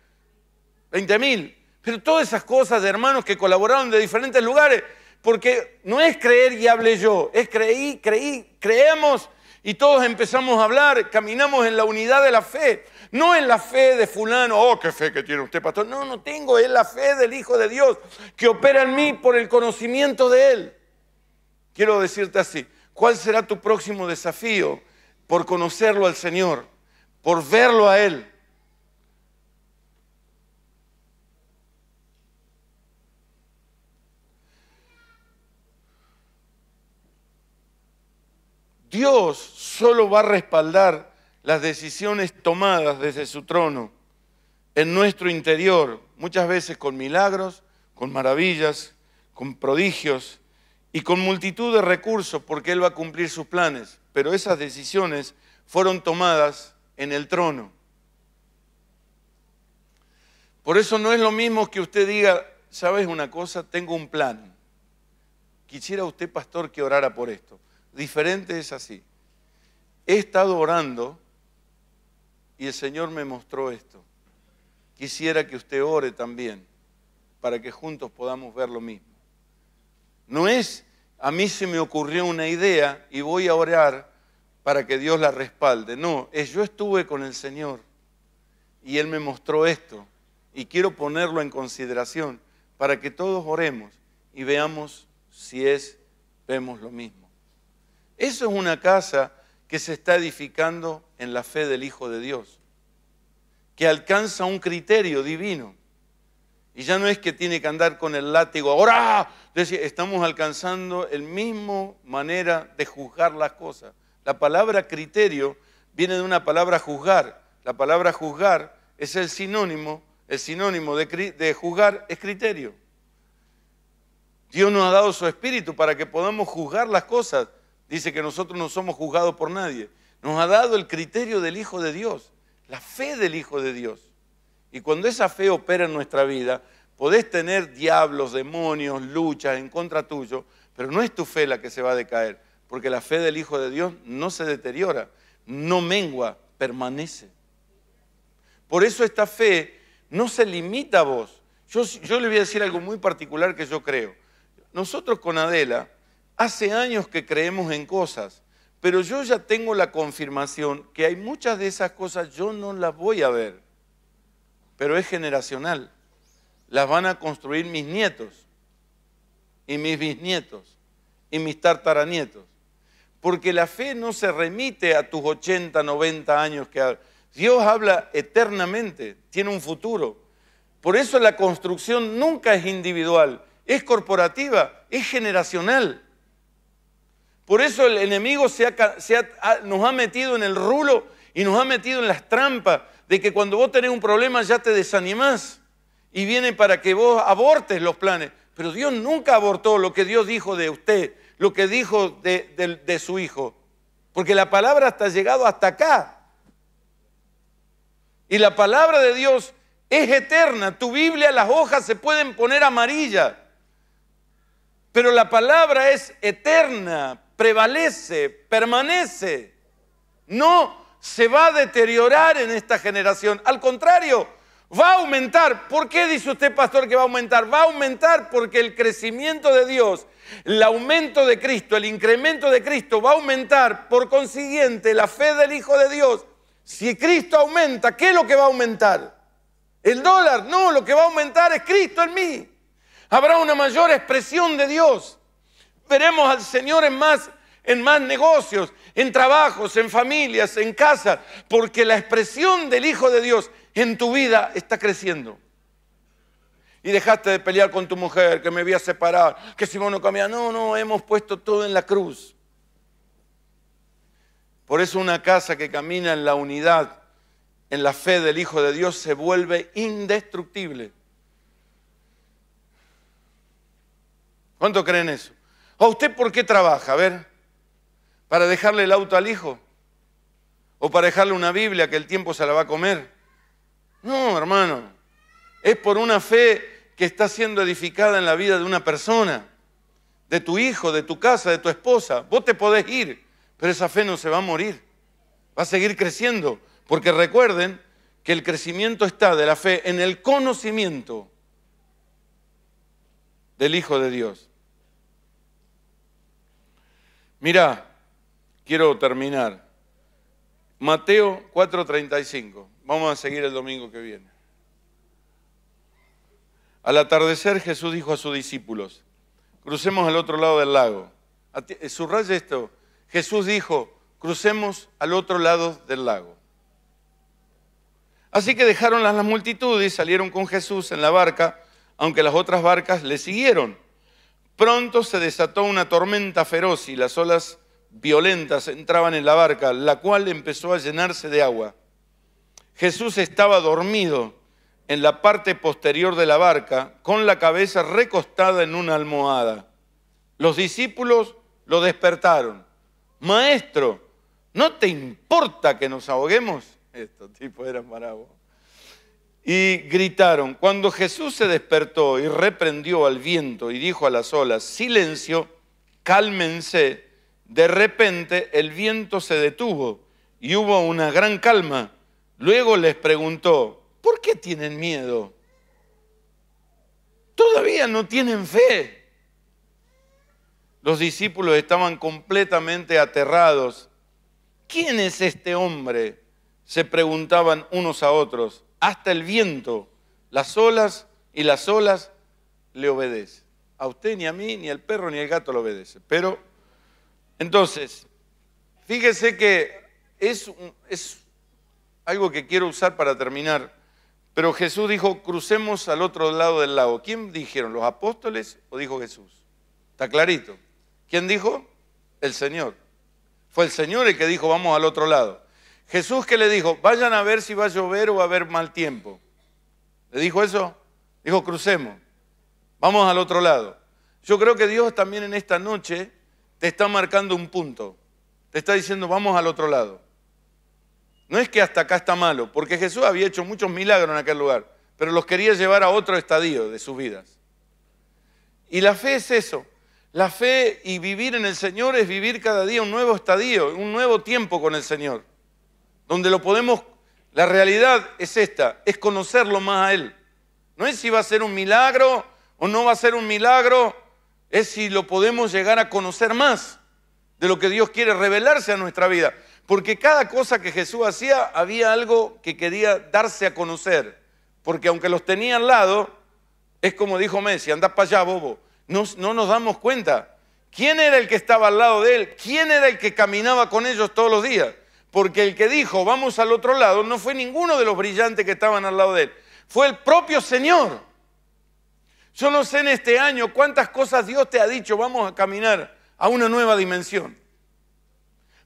20 mil. Pero todas esas cosas de hermanos que colaboraron de diferentes lugares, porque no es creer y hablé yo, es creí, creí, creemos y todos empezamos a hablar, caminamos en la unidad de la fe, no en la fe de fulano, oh, qué fe que tiene usted, pastor, no, no tengo, es la fe del Hijo de Dios que opera en mí por el conocimiento de Él. Quiero decirte así, ¿cuál será tu próximo desafío por conocerlo al Señor, por verlo a Él? Dios solo va a respaldar las decisiones tomadas desde su trono en nuestro interior, muchas veces con milagros, con maravillas, con prodigios y con multitud de recursos, porque Él va a cumplir sus planes. Pero esas decisiones fueron tomadas en el trono. Por eso no es lo mismo que usted diga, ¿sabes una cosa? Tengo un plan. Quisiera usted, pastor, que orara por esto diferente es así. He estado orando y el Señor me mostró esto. Quisiera que usted ore también para que juntos podamos ver lo mismo. No es, a mí se me ocurrió una idea y voy a orar para que Dios la respalde. No, es yo estuve con el Señor y Él me mostró esto y quiero ponerlo en consideración para que todos oremos y veamos si es, vemos lo mismo. Eso es una casa que se está edificando en la fe del Hijo de Dios, que alcanza un criterio divino. Y ya no es que tiene que andar con el látigo, ahora estamos alcanzando el mismo manera de juzgar las cosas. La palabra criterio viene de una palabra juzgar. La palabra juzgar es el sinónimo, el sinónimo de juzgar es criterio. Dios nos ha dado su espíritu para que podamos juzgar las cosas Dice que nosotros no somos juzgados por nadie. Nos ha dado el criterio del Hijo de Dios, la fe del Hijo de Dios. Y cuando esa fe opera en nuestra vida, podés tener diablos, demonios, luchas en contra tuyo, pero no es tu fe la que se va a decaer, porque la fe del Hijo de Dios no se deteriora, no mengua, permanece. Por eso esta fe no se limita a vos. Yo, yo le voy a decir algo muy particular que yo creo. Nosotros con Adela, Hace años que creemos en cosas, pero yo ya tengo la confirmación que hay muchas de esas cosas yo no las voy a ver, pero es generacional. Las van a construir mis nietos y mis bisnietos y mis tartaranietos. Porque la fe no se remite a tus 80, 90 años que Dios habla eternamente, tiene un futuro. Por eso la construcción nunca es individual, es corporativa, es generacional. Por eso el enemigo se nos ha metido en el rulo y nos ha metido en las trampas de que cuando vos tenés un problema ya te desanimás y viene para que vos abortes los planes. Pero Dios nunca abortó lo que Dios dijo de usted, lo que dijo de, su hijo. Porque la palabra está ha llegado hasta acá. Y la palabra de Dios es eterna. Tu Biblia, las hojas se pueden poner amarillas. Pero la palabra es eterna, prevalece, permanece, no se va a deteriorar en esta generación. Al contrario, va a aumentar. ¿Por qué dice usted, pastor, que va a aumentar? Va a aumentar porque el crecimiento de Dios, el aumento de Cristo, el incremento de Cristo va a aumentar. Por consiguiente, la fe del Hijo de Dios, si Cristo aumenta, ¿qué es lo que va a aumentar? El dólar, no, lo que va a aumentar es Cristo en mí. Habrá una mayor expresión de Dios. Veremos al Señor en más, en más negocios, en trabajos, en familias, en casa, porque la expresión del Hijo de Dios en tu vida está creciendo. Y dejaste de pelear con tu mujer, que me voy a separar, que si vos no cambias, no, no, hemos puesto todo en la cruz. Por eso una casa que camina en la unidad, en la fe del Hijo de Dios, se vuelve indestructible. ¿Cuánto creen eso? ¿A usted por qué trabaja? A ver, ¿para dejarle el auto al hijo? ¿O para dejarle una Biblia que el tiempo se la va a comer? No, hermano. Es por una fe que está siendo edificada en la vida de una persona, de tu hijo, de tu casa, de tu esposa. Vos te podés ir, pero esa fe no se va a morir. Va a seguir creciendo. Porque recuerden que el crecimiento está de la fe en el conocimiento del Hijo de Dios. Mirá, quiero terminar. Mateo 4:35. Vamos a seguir el domingo que viene. Al atardecer Jesús dijo a sus discípulos, crucemos al otro lado del lago. Eh, subraya esto. Jesús dijo, crucemos al otro lado del lago. Así que dejaron las multitudes y salieron con Jesús en la barca, aunque las otras barcas le siguieron. Pronto se desató una tormenta feroz y las olas violentas entraban en la barca, la cual empezó a llenarse de agua. Jesús estaba dormido en la parte posterior de la barca, con la cabeza recostada en una almohada. Los discípulos lo despertaron. Maestro, ¿no te importa que nos ahoguemos? Estos tipo era para y gritaron. Cuando Jesús se despertó y reprendió al viento y dijo a las olas, silencio, cálmense, de repente el viento se detuvo y hubo una gran calma. Luego les preguntó, ¿por qué tienen miedo? Todavía no tienen fe. Los discípulos estaban completamente aterrados. ¿Quién es este hombre? Se preguntaban unos a otros hasta el viento, las olas y las olas le obedecen. A usted ni a mí, ni al perro, ni al gato le obedece. Pero, entonces, fíjese que es, es algo que quiero usar para terminar. Pero Jesús dijo, crucemos al otro lado del lago. ¿Quién dijeron? ¿Los apóstoles o dijo Jesús? Está clarito. ¿Quién dijo? El Señor. Fue el Señor el que dijo, vamos al otro lado. Jesús que le dijo, vayan a ver si va a llover o va a haber mal tiempo. ¿Le dijo eso? Dijo, crucemos, vamos al otro lado. Yo creo que Dios también en esta noche te está marcando un punto. Te está diciendo, vamos al otro lado. No es que hasta acá está malo, porque Jesús había hecho muchos milagros en aquel lugar, pero los quería llevar a otro estadio de sus vidas. Y la fe es eso. La fe y vivir en el Señor es vivir cada día un nuevo estadio, un nuevo tiempo con el Señor donde lo podemos, la realidad es esta, es conocerlo más a Él. No es si va a ser un milagro o no va a ser un milagro, es si lo podemos llegar a conocer más de lo que Dios quiere revelarse a nuestra vida. Porque cada cosa que Jesús hacía había algo que quería darse a conocer. Porque aunque los tenía al lado, es como dijo Messi, anda para allá, bobo. No, no nos damos cuenta. ¿Quién era el que estaba al lado de él? ¿Quién era el que caminaba con ellos todos los días? porque el que dijo, vamos al otro lado, no fue ninguno de los brillantes que estaban al lado de él, fue el propio Señor. Yo no sé en este año cuántas cosas Dios te ha dicho, vamos a caminar a una nueva dimensión.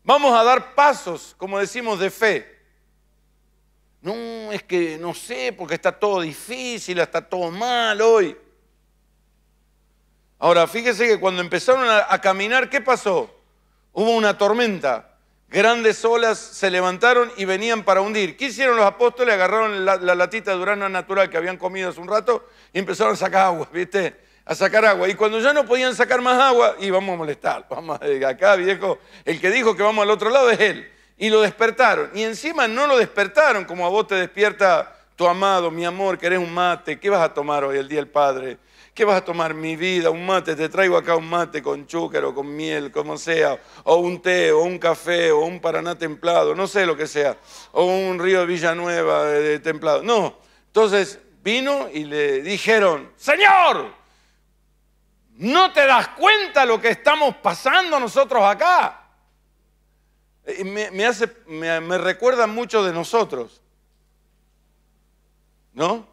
Vamos a dar pasos, como decimos, de fe. No, es que no sé, porque está todo difícil, está todo mal hoy. Ahora, fíjese que cuando empezaron a, caminar, ¿qué pasó? Hubo una tormenta Grandes olas se levantaron y venían para hundir. ¿Qué hicieron los apóstoles? Agarraron la, latita de durazno natural que habían comido hace un rato y empezaron a sacar agua, ¿viste? A sacar agua. Y cuando ya no podían sacar más agua, y a molestar. Vamos a acá, viejo. El que dijo que vamos al otro lado es él. Y lo despertaron. Y encima no lo despertaron como a vos te despierta tu amado, mi amor, que eres un mate, ¿qué vas a tomar hoy el día del Padre? ¿Qué vas a tomar? Mi vida, un mate, te traigo acá un mate con o con miel, como sea, o un té, o un café, o un paraná templado, no sé lo que sea, o un río eh, de Villanueva templado. No, entonces vino y le dijeron, Señor, ¿no te das cuenta lo que estamos pasando nosotros acá? Me, me, hace, me recuerda mucho de nosotros, ¿no?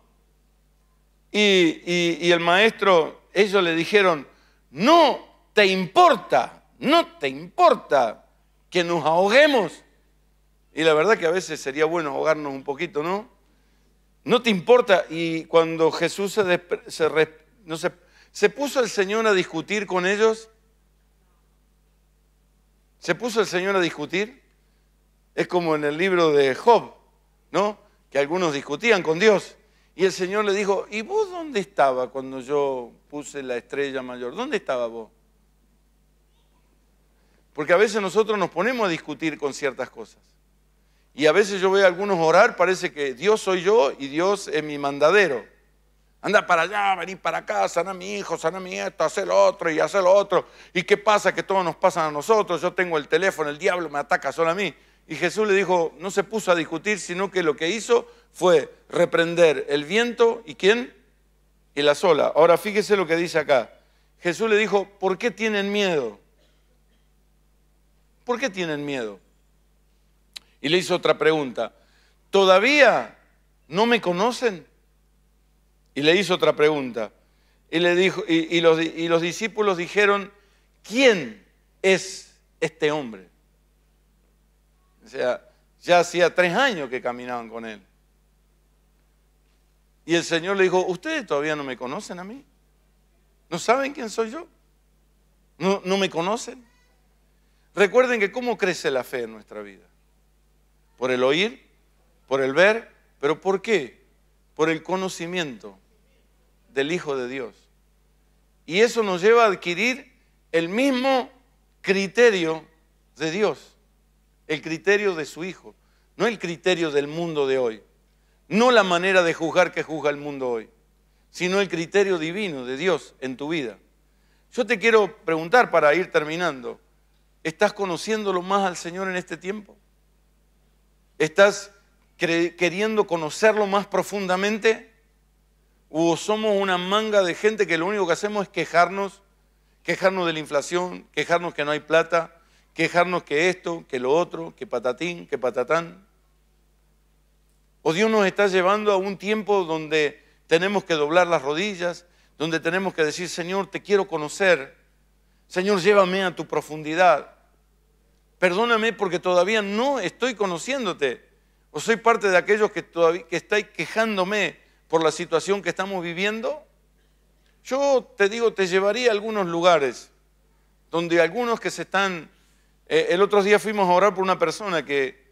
y, el maestro, ellos le dijeron, no te importa, no te importa que nos ahoguemos. Y la verdad que a veces sería bueno ahogarnos un poquito, ¿no? No te importa. Y cuando Jesús se, se puso el Señor a discutir con ellos, se puso el Señor a discutir. Es como en el libro de Job, ¿no? Que algunos discutían con Dios. Y el Señor le dijo, ¿y vos dónde estaba cuando yo puse la estrella mayor? ¿Dónde estaba vos? Porque a veces nosotros nos ponemos a discutir con ciertas cosas. Y a veces yo veo a algunos orar, parece que Dios soy yo y Dios es mi mandadero. Anda para allá, vení para acá, sana a mi hijo, sana a mi esto, hace lo otro y hace lo otro. ¿Y qué pasa? Que todos nos pasan a nosotros. Yo tengo el teléfono, el diablo me ataca solo a mí. Y Jesús le dijo, no se puso a discutir, sino que lo que hizo fue reprender el viento y quién? Y la sola. Ahora fíjese lo que dice acá. Jesús le dijo, ¿por qué tienen miedo? ¿Por qué tienen miedo? Y le hizo otra pregunta. ¿Todavía no me conocen? Y le hizo otra pregunta. Y, le dijo, y los discípulos dijeron, ¿quién es este hombre? O sea, ya hacía tres años que caminaban con él. Y el Señor le dijo, ustedes todavía no me conocen a mí. ¿No saben quién soy yo? ¿No, no me conocen? Recuerden que cómo crece la fe en nuestra vida. Por el oír, por el ver, pero ¿por qué? Por el conocimiento del Hijo de Dios. Y eso nos lleva a adquirir el mismo criterio de Dios el criterio de su Hijo, no el criterio del mundo de hoy, no la manera de juzgar que juzga el mundo hoy, sino el criterio divino de Dios en tu vida. Yo te quiero preguntar para ir terminando, ¿estás conociéndolo más al Señor en este tiempo? ¿Estás queriendo conocerlo más profundamente? ¿O somos una manga de gente que lo único que hacemos es quejarnos, quejarnos de la inflación, quejarnos que no hay plata, quejarnos que esto, que lo otro, que patatín, que patatán. O Dios nos está llevando a un tiempo donde tenemos que doblar las rodillas, donde tenemos que decir, Señor, te quiero conocer. Señor, llévame a tu profundidad. Perdóname porque todavía no estoy conociéndote. O soy parte de aquellos que todavía que estáis quejándome por la situación que estamos viviendo. Yo te digo, te llevaría a algunos lugares donde algunos que se están eh, el otro día fuimos a orar por una persona que,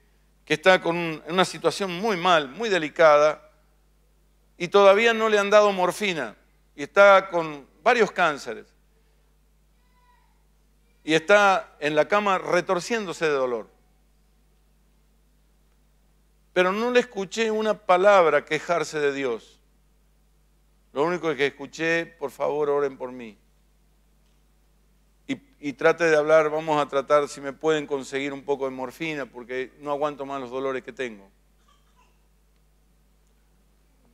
está con en una situación muy mal, muy delicada, y todavía no le han dado morfina, y está con varios cánceres, y está en la cama retorciéndose de dolor. Pero no le escuché una palabra quejarse de Dios. Lo único que escuché, por favor, oren por mí y, trate de hablar, vamos a tratar si me pueden conseguir un poco de morfina porque no aguanto más los dolores que tengo.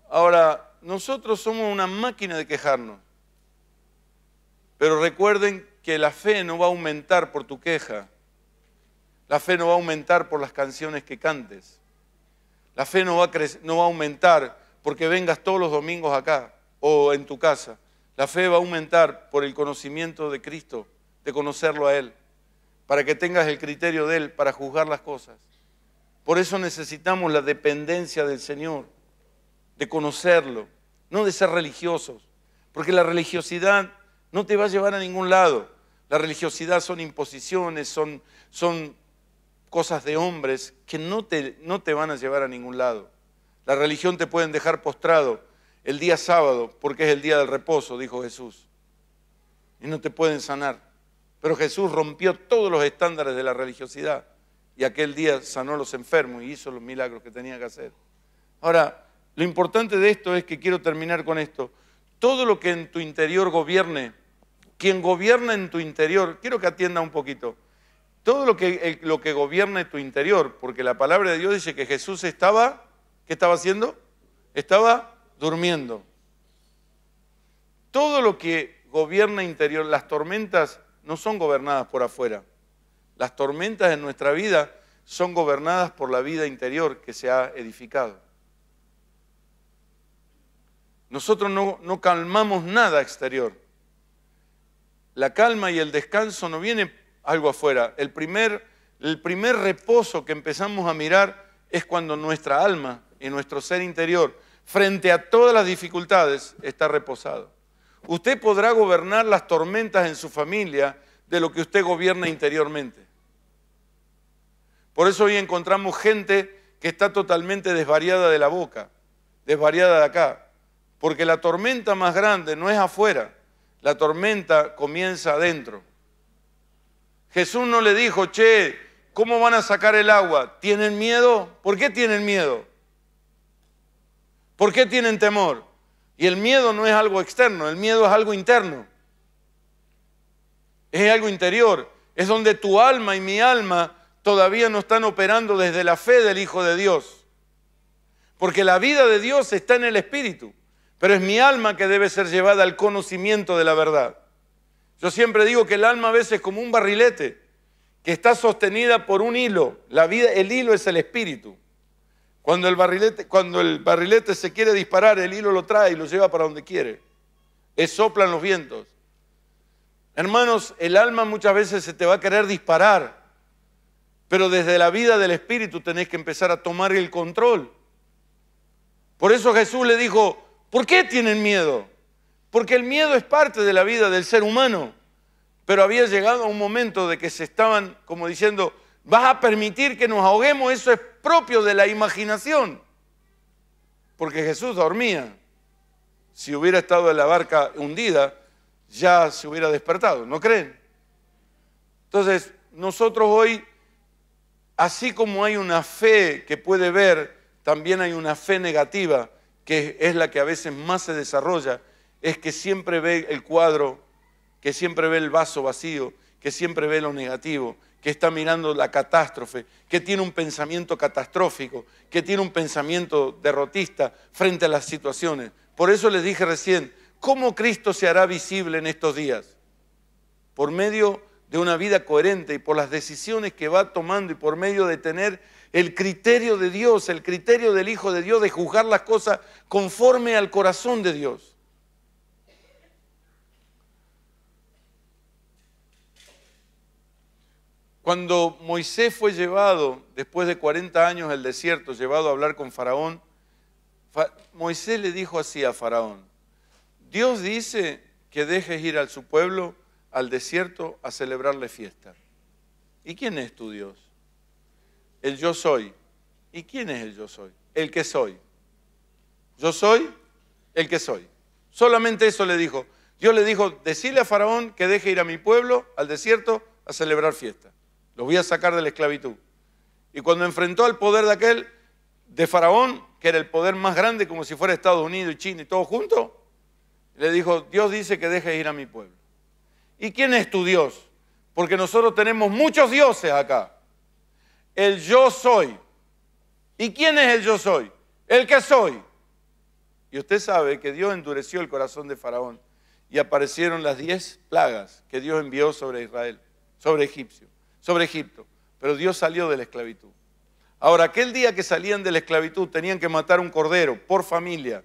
Ahora, nosotros somos una máquina de quejarnos, pero recuerden que la fe no va a aumentar por tu queja, la fe no va a aumentar por las canciones que cantes, la fe no va a, no va a aumentar porque vengas todos los domingos acá o en tu casa. La fe va a aumentar por el conocimiento de Cristo, de conocerlo a Él, para que tengas el criterio de Él para juzgar las cosas. Por eso necesitamos la dependencia del Señor, de conocerlo, no de ser religiosos, porque la religiosidad no te va a llevar a ningún lado. La religiosidad son imposiciones, son, son cosas de hombres que no te, no te van a llevar a ningún lado. La religión te pueden dejar postrado el día sábado, porque es el día del reposo, dijo Jesús, y no te pueden sanar. Pero Jesús rompió todos los estándares de la religiosidad y aquel día sanó a los enfermos y hizo los milagros que tenía que hacer. Ahora, lo importante de esto es que quiero terminar con esto. Todo lo que en tu interior gobierne, quien gobierna en tu interior, quiero que atienda un poquito, todo lo que, lo que gobierne tu interior, porque la palabra de Dios dice que Jesús estaba, ¿qué estaba haciendo? Estaba durmiendo. Todo lo que gobierna interior, las tormentas no son gobernadas por afuera. Las tormentas en nuestra vida son gobernadas por la vida interior que se ha edificado. Nosotros no, calmamos nada exterior. La calma y el descanso no viene algo afuera. el primer reposo que empezamos a mirar es cuando nuestra alma y nuestro ser interior, frente a todas las dificultades, está reposado. Usted podrá gobernar las tormentas en su familia de lo que usted gobierna interiormente. Por eso hoy encontramos gente que está totalmente desvariada de la boca, desvariada de acá, porque la tormenta más grande no es afuera, la tormenta comienza adentro. Jesús no le dijo, che, ¿cómo van a sacar el agua? ¿Tienen miedo? ¿Por qué tienen miedo? ¿Por qué tienen temor? Y el miedo no es algo externo, el miedo es algo interno. Es algo interior. Es donde tu alma y mi alma todavía no están operando desde la fe del Hijo de Dios. Porque la vida de Dios está en el Espíritu, pero es mi alma que debe ser llevada al conocimiento de la verdad. Yo siempre digo que el alma a veces es como un barrilete que está sostenida por un hilo. La vida, el hilo es el espíritu. Cuando el, barrilete, cuando el barrilete se quiere disparar, el hilo lo trae y lo lleva para donde quiere. Es soplan los vientos. Hermanos, el alma muchas veces se te va a querer disparar, pero desde la vida del espíritu tenés que empezar a tomar el control. Por eso Jesús le dijo, ¿por qué tienen miedo? Porque el miedo es parte de la vida del ser humano, pero había llegado un momento de que se estaban como diciendo, ¿vas a permitir que nos ahoguemos? Eso es propio de la imaginación, porque Jesús dormía. Si hubiera estado en la barca hundida, ya se hubiera despertado, ¿no creen? Entonces, nosotros hoy, así como hay una fe que puede ver, también hay una fe negativa, que es la que a veces más se desarrolla, es que siempre ve el cuadro, que siempre ve el vaso vacío, que siempre ve lo negativo, que está mirando la catástrofe, que tiene un pensamiento catastrófico, que tiene un pensamiento derrotista frente a las situaciones. Por eso les dije recién, ¿cómo Cristo se hará visible en estos días? Por medio de una vida coherente y por las decisiones que va tomando y por medio de tener el criterio de Dios, el criterio del Hijo de Dios, de juzgar las cosas conforme al corazón de Dios. Cuando Moisés fue llevado, después de 40 años al desierto, llevado a hablar con Faraón, Moisés le dijo así a Faraón, Dios dice que dejes ir a su pueblo al desierto a celebrarle fiesta. ¿Y quién es tu Dios? El yo soy. ¿Y quién es el yo soy? El que soy. Yo soy el que soy. Solamente eso le dijo. Dios le dijo, decile a Faraón que deje ir a mi pueblo al desierto a celebrar fiesta. Los voy a sacar de la esclavitud. Y cuando enfrentó al poder de aquel, de Faraón, que era el poder más grande, como si fuera Estados Unidos y China y todo junto, le dijo, Dios dice que deje ir a mi pueblo. ¿Y quién es tu Dios? Porque nosotros tenemos muchos dioses acá. El yo soy. ¿Y quién es el yo soy? El que soy. Y usted sabe que Dios endureció el corazón de Faraón y aparecieron las diez plagas que Dios envió sobre Israel, sobre Egipcio sobre Egipto, pero Dios salió de la esclavitud. Ahora, aquel día que salían de la esclavitud tenían que matar un cordero por familia.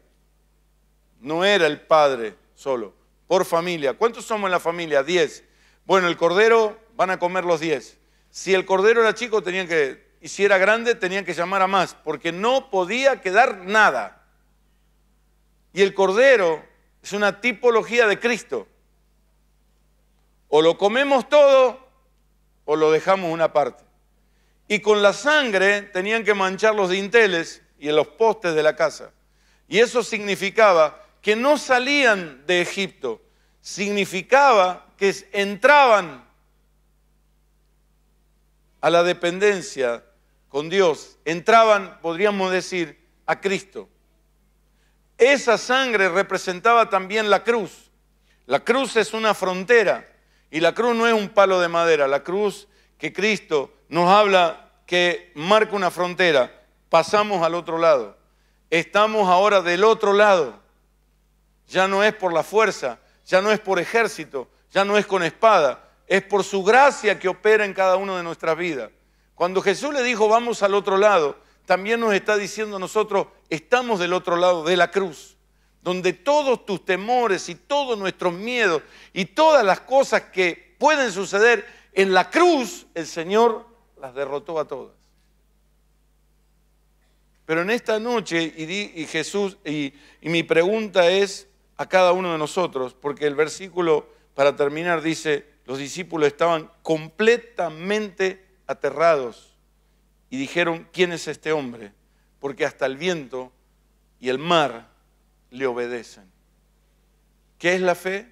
No era el padre solo, por familia. ¿Cuántos somos en la familia? Diez. Bueno, el cordero van a comer los diez. Si el cordero era chico, tenían que, y si era grande, tenían que llamar a más, porque no podía quedar nada. Y el cordero es una tipología de Cristo. O lo comemos todo o lo dejamos una parte. Y con la sangre tenían que manchar los dinteles y los postes de la casa. Y eso significaba que no salían de Egipto, significaba que entraban a la dependencia con Dios, entraban, podríamos decir, a Cristo. Esa sangre representaba también la cruz. La cruz es una frontera y la cruz no es un palo de madera, la cruz que Cristo nos habla que marca una frontera, pasamos al otro lado. Estamos ahora del otro lado. Ya no es por la fuerza, ya no es por ejército, ya no es con espada, es por su gracia que opera en cada uno de nuestras vidas. Cuando Jesús le dijo, vamos al otro lado, también nos está diciendo nosotros, estamos del otro lado de la cruz donde todos tus temores y todos nuestros miedos y todas las cosas que pueden suceder en la cruz, el Señor las derrotó a todas. Pero en esta noche, y, Jesús, y mi pregunta es a cada uno de nosotros, porque el versículo, para terminar, dice, los discípulos estaban completamente aterrados y dijeron, ¿quién es este hombre? Porque hasta el viento y el mar le obedecen. ¿Qué es la fe?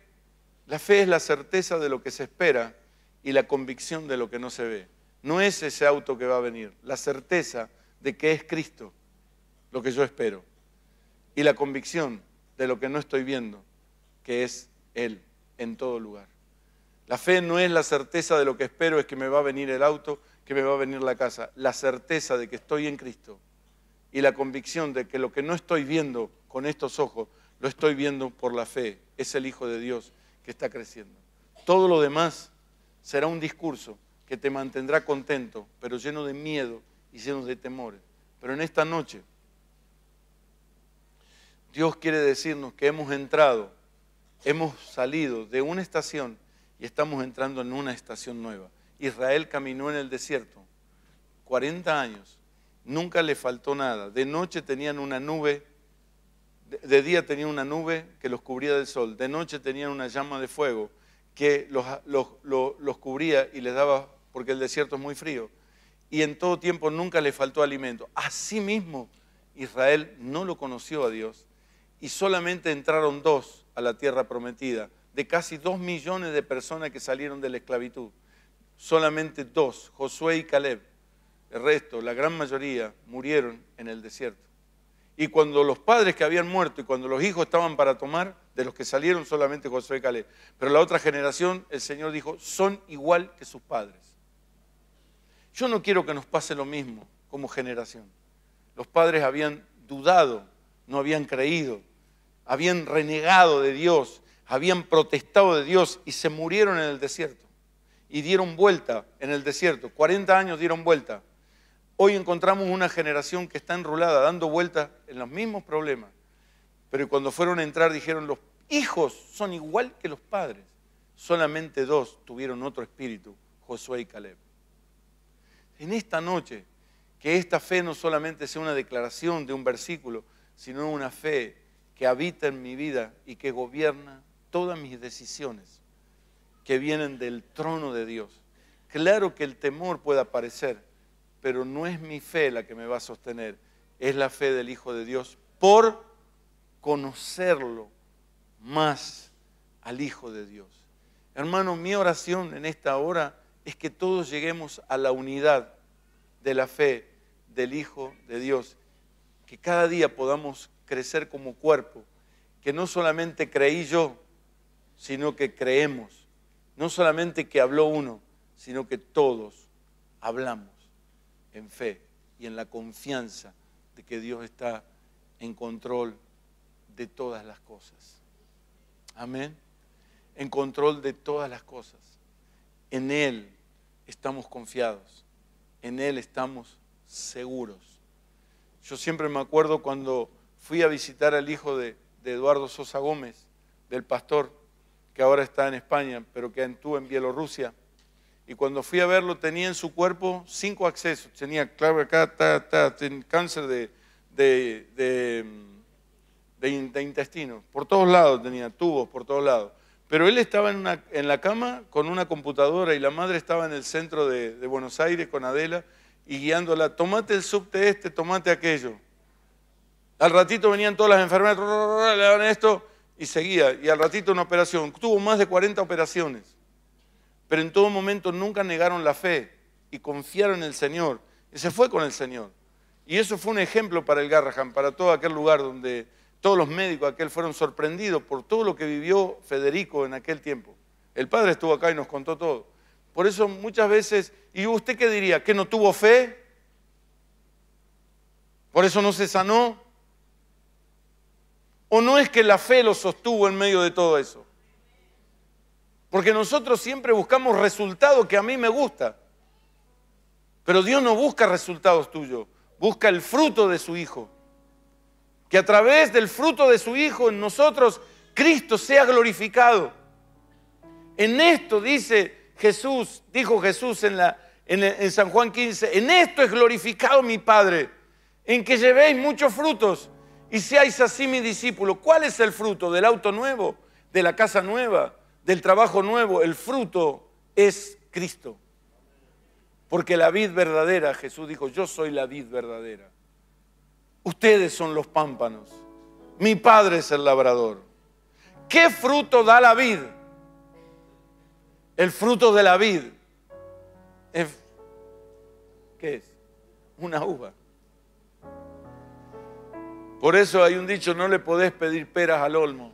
La fe es la certeza de lo que se espera y la convicción de lo que no se ve. No es ese auto que va a venir, la certeza de que es Cristo lo que yo espero y la convicción de lo que no estoy viendo, que es Él en todo lugar. La fe no es la certeza de lo que espero es que me va a venir el auto, que me va a venir la casa, la certeza de que estoy en Cristo y la convicción de que lo que no estoy viendo con estos ojos, lo estoy viendo por la fe. Es el Hijo de Dios que está creciendo. Todo lo demás será un discurso que te mantendrá contento, pero lleno de miedo y lleno de temores. Pero en esta noche, Dios quiere decirnos que hemos entrado, hemos salido de una estación y estamos entrando en una estación nueva. Israel caminó en el desierto 40 años, nunca le faltó nada. De noche tenían una nube de día tenían una nube que los cubría del sol, de noche tenían una llama de fuego que los, los, cubría y les daba, porque el desierto es muy frío, y en todo tiempo nunca les faltó alimento. Asimismo, Israel no lo conoció a Dios, y solamente entraron dos a la tierra prometida, de casi dos millones de personas que salieron de la esclavitud. Solamente dos, Josué y Caleb. El resto, la gran mayoría, murieron en el desierto. Y cuando los padres que habían muerto y cuando los hijos estaban para tomar, de los que salieron solamente José y Caleb. Pero la otra generación, el Señor dijo, son igual que sus padres. Yo no quiero que nos pase lo mismo como generación. Los padres habían dudado, no habían creído, habían renegado de Dios, habían protestado de Dios y se murieron en el desierto. Y dieron vuelta en el desierto. 40 años dieron vuelta Hoy encontramos una generación que está enrolada, dando vueltas en los mismos problemas. Pero cuando fueron a entrar dijeron, los hijos son igual que los padres. Solamente dos tuvieron otro espíritu, Josué y Caleb. En esta noche, que esta fe no solamente sea una declaración de un versículo, sino una fe que habita en mi vida y que gobierna todas mis decisiones que vienen del trono de Dios. Claro que el temor puede aparecer, pero no es mi fe la que me va a sostener, es la fe del Hijo de Dios por conocerlo más al Hijo de Dios. Hermano, mi oración en esta hora es que todos lleguemos a la unidad de la fe del Hijo de Dios, que cada día podamos crecer como cuerpo, que no solamente creí yo, sino que creemos, no solamente que habló uno, sino que todos hablamos en fe y en la confianza de que Dios está en control de todas las cosas. Amén. En control de todas las cosas. En Él estamos confiados. En Él estamos seguros. Yo siempre me acuerdo cuando fui a visitar al hijo de, Eduardo Sosa Gómez, del pastor, que ahora está en España, pero que estuvo en Bielorrusia y cuando fui a verlo, tenía en su cuerpo cinco accesos. Tenía claro acá, ta, ta, cáncer de, de, de, intestino. Por todos lados tenía, tubos por todos lados. Pero él estaba en, la cama con una computadora y la madre estaba en el centro de, de Buenos Aires con Adela y guiándola. Tomate el subte este, tomate aquello. Al ratito venían todas las enfermeras, le daban esto y seguía. Y al ratito una operación. Tuvo más de 40 operaciones pero en todo momento nunca negaron la fe y confiaron en el Señor. Y se fue con el Señor. Y eso fue un ejemplo para el Garrahan, para todo aquel lugar donde todos los médicos aquel fueron sorprendidos por todo lo que vivió Federico en aquel tiempo. El padre estuvo acá y nos contó todo. Por eso muchas veces, ¿y usted qué diría? ¿Que no tuvo fe? ¿Por eso no se sanó? ¿O no es que la fe lo sostuvo en medio de todo eso? Porque nosotros siempre buscamos resultados que a mí me gusta. Pero Dios no busca resultados tuyos, busca el fruto de su Hijo. Que a través del fruto de su Hijo en nosotros Cristo sea glorificado. En esto dice Jesús, dijo Jesús en, la, en, San Juan 15, en esto es glorificado mi Padre, en que llevéis muchos frutos y seáis así mi discípulo. ¿Cuál es el fruto del auto nuevo, de la casa nueva, del trabajo nuevo, el fruto es Cristo. Porque la vid verdadera, Jesús dijo, yo soy la vid verdadera. Ustedes son los pámpanos. Mi padre es el labrador. ¿Qué fruto da la vid? El fruto de la vid. Es, ¿Qué es? Una uva. Por eso hay un dicho, no le podés pedir peras al olmo.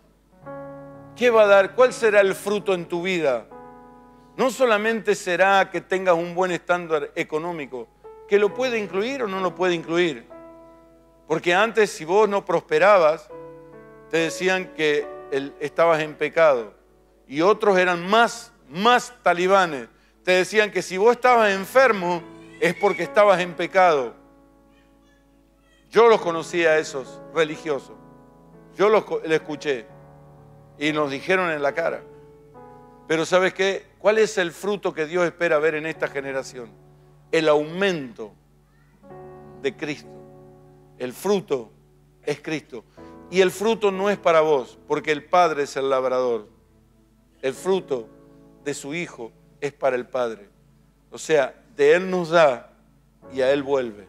¿Qué va a dar? ¿Cuál será el fruto en tu vida? No solamente será que tengas un buen estándar económico, que lo puede incluir o no lo puede incluir. Porque antes si vos no prosperabas, te decían que estabas en pecado. Y otros eran más, más talibanes. Te decían que si vos estabas enfermo es porque estabas en pecado. Yo los conocía a esos religiosos. Yo los, los escuché y nos dijeron en la cara. Pero ¿sabes qué? ¿Cuál es el fruto que Dios espera ver en esta generación? El aumento de Cristo. El fruto es Cristo. Y el fruto no es para vos, porque el Padre es el labrador. El fruto de su Hijo es para el Padre. O sea, de Él nos da y a Él vuelve.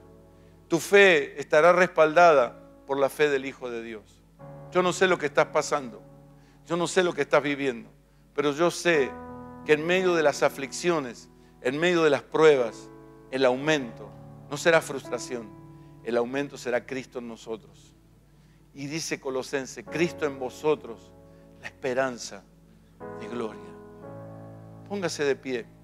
Tu fe estará respaldada por la fe del Hijo de Dios. Yo no sé lo que estás pasando. Yo no sé lo que estás viviendo, pero yo sé que en medio de las aflicciones, en medio de las pruebas, el aumento no será frustración, el aumento será Cristo en nosotros. Y dice Colosense, Cristo en vosotros, la esperanza de gloria. Póngase de pie.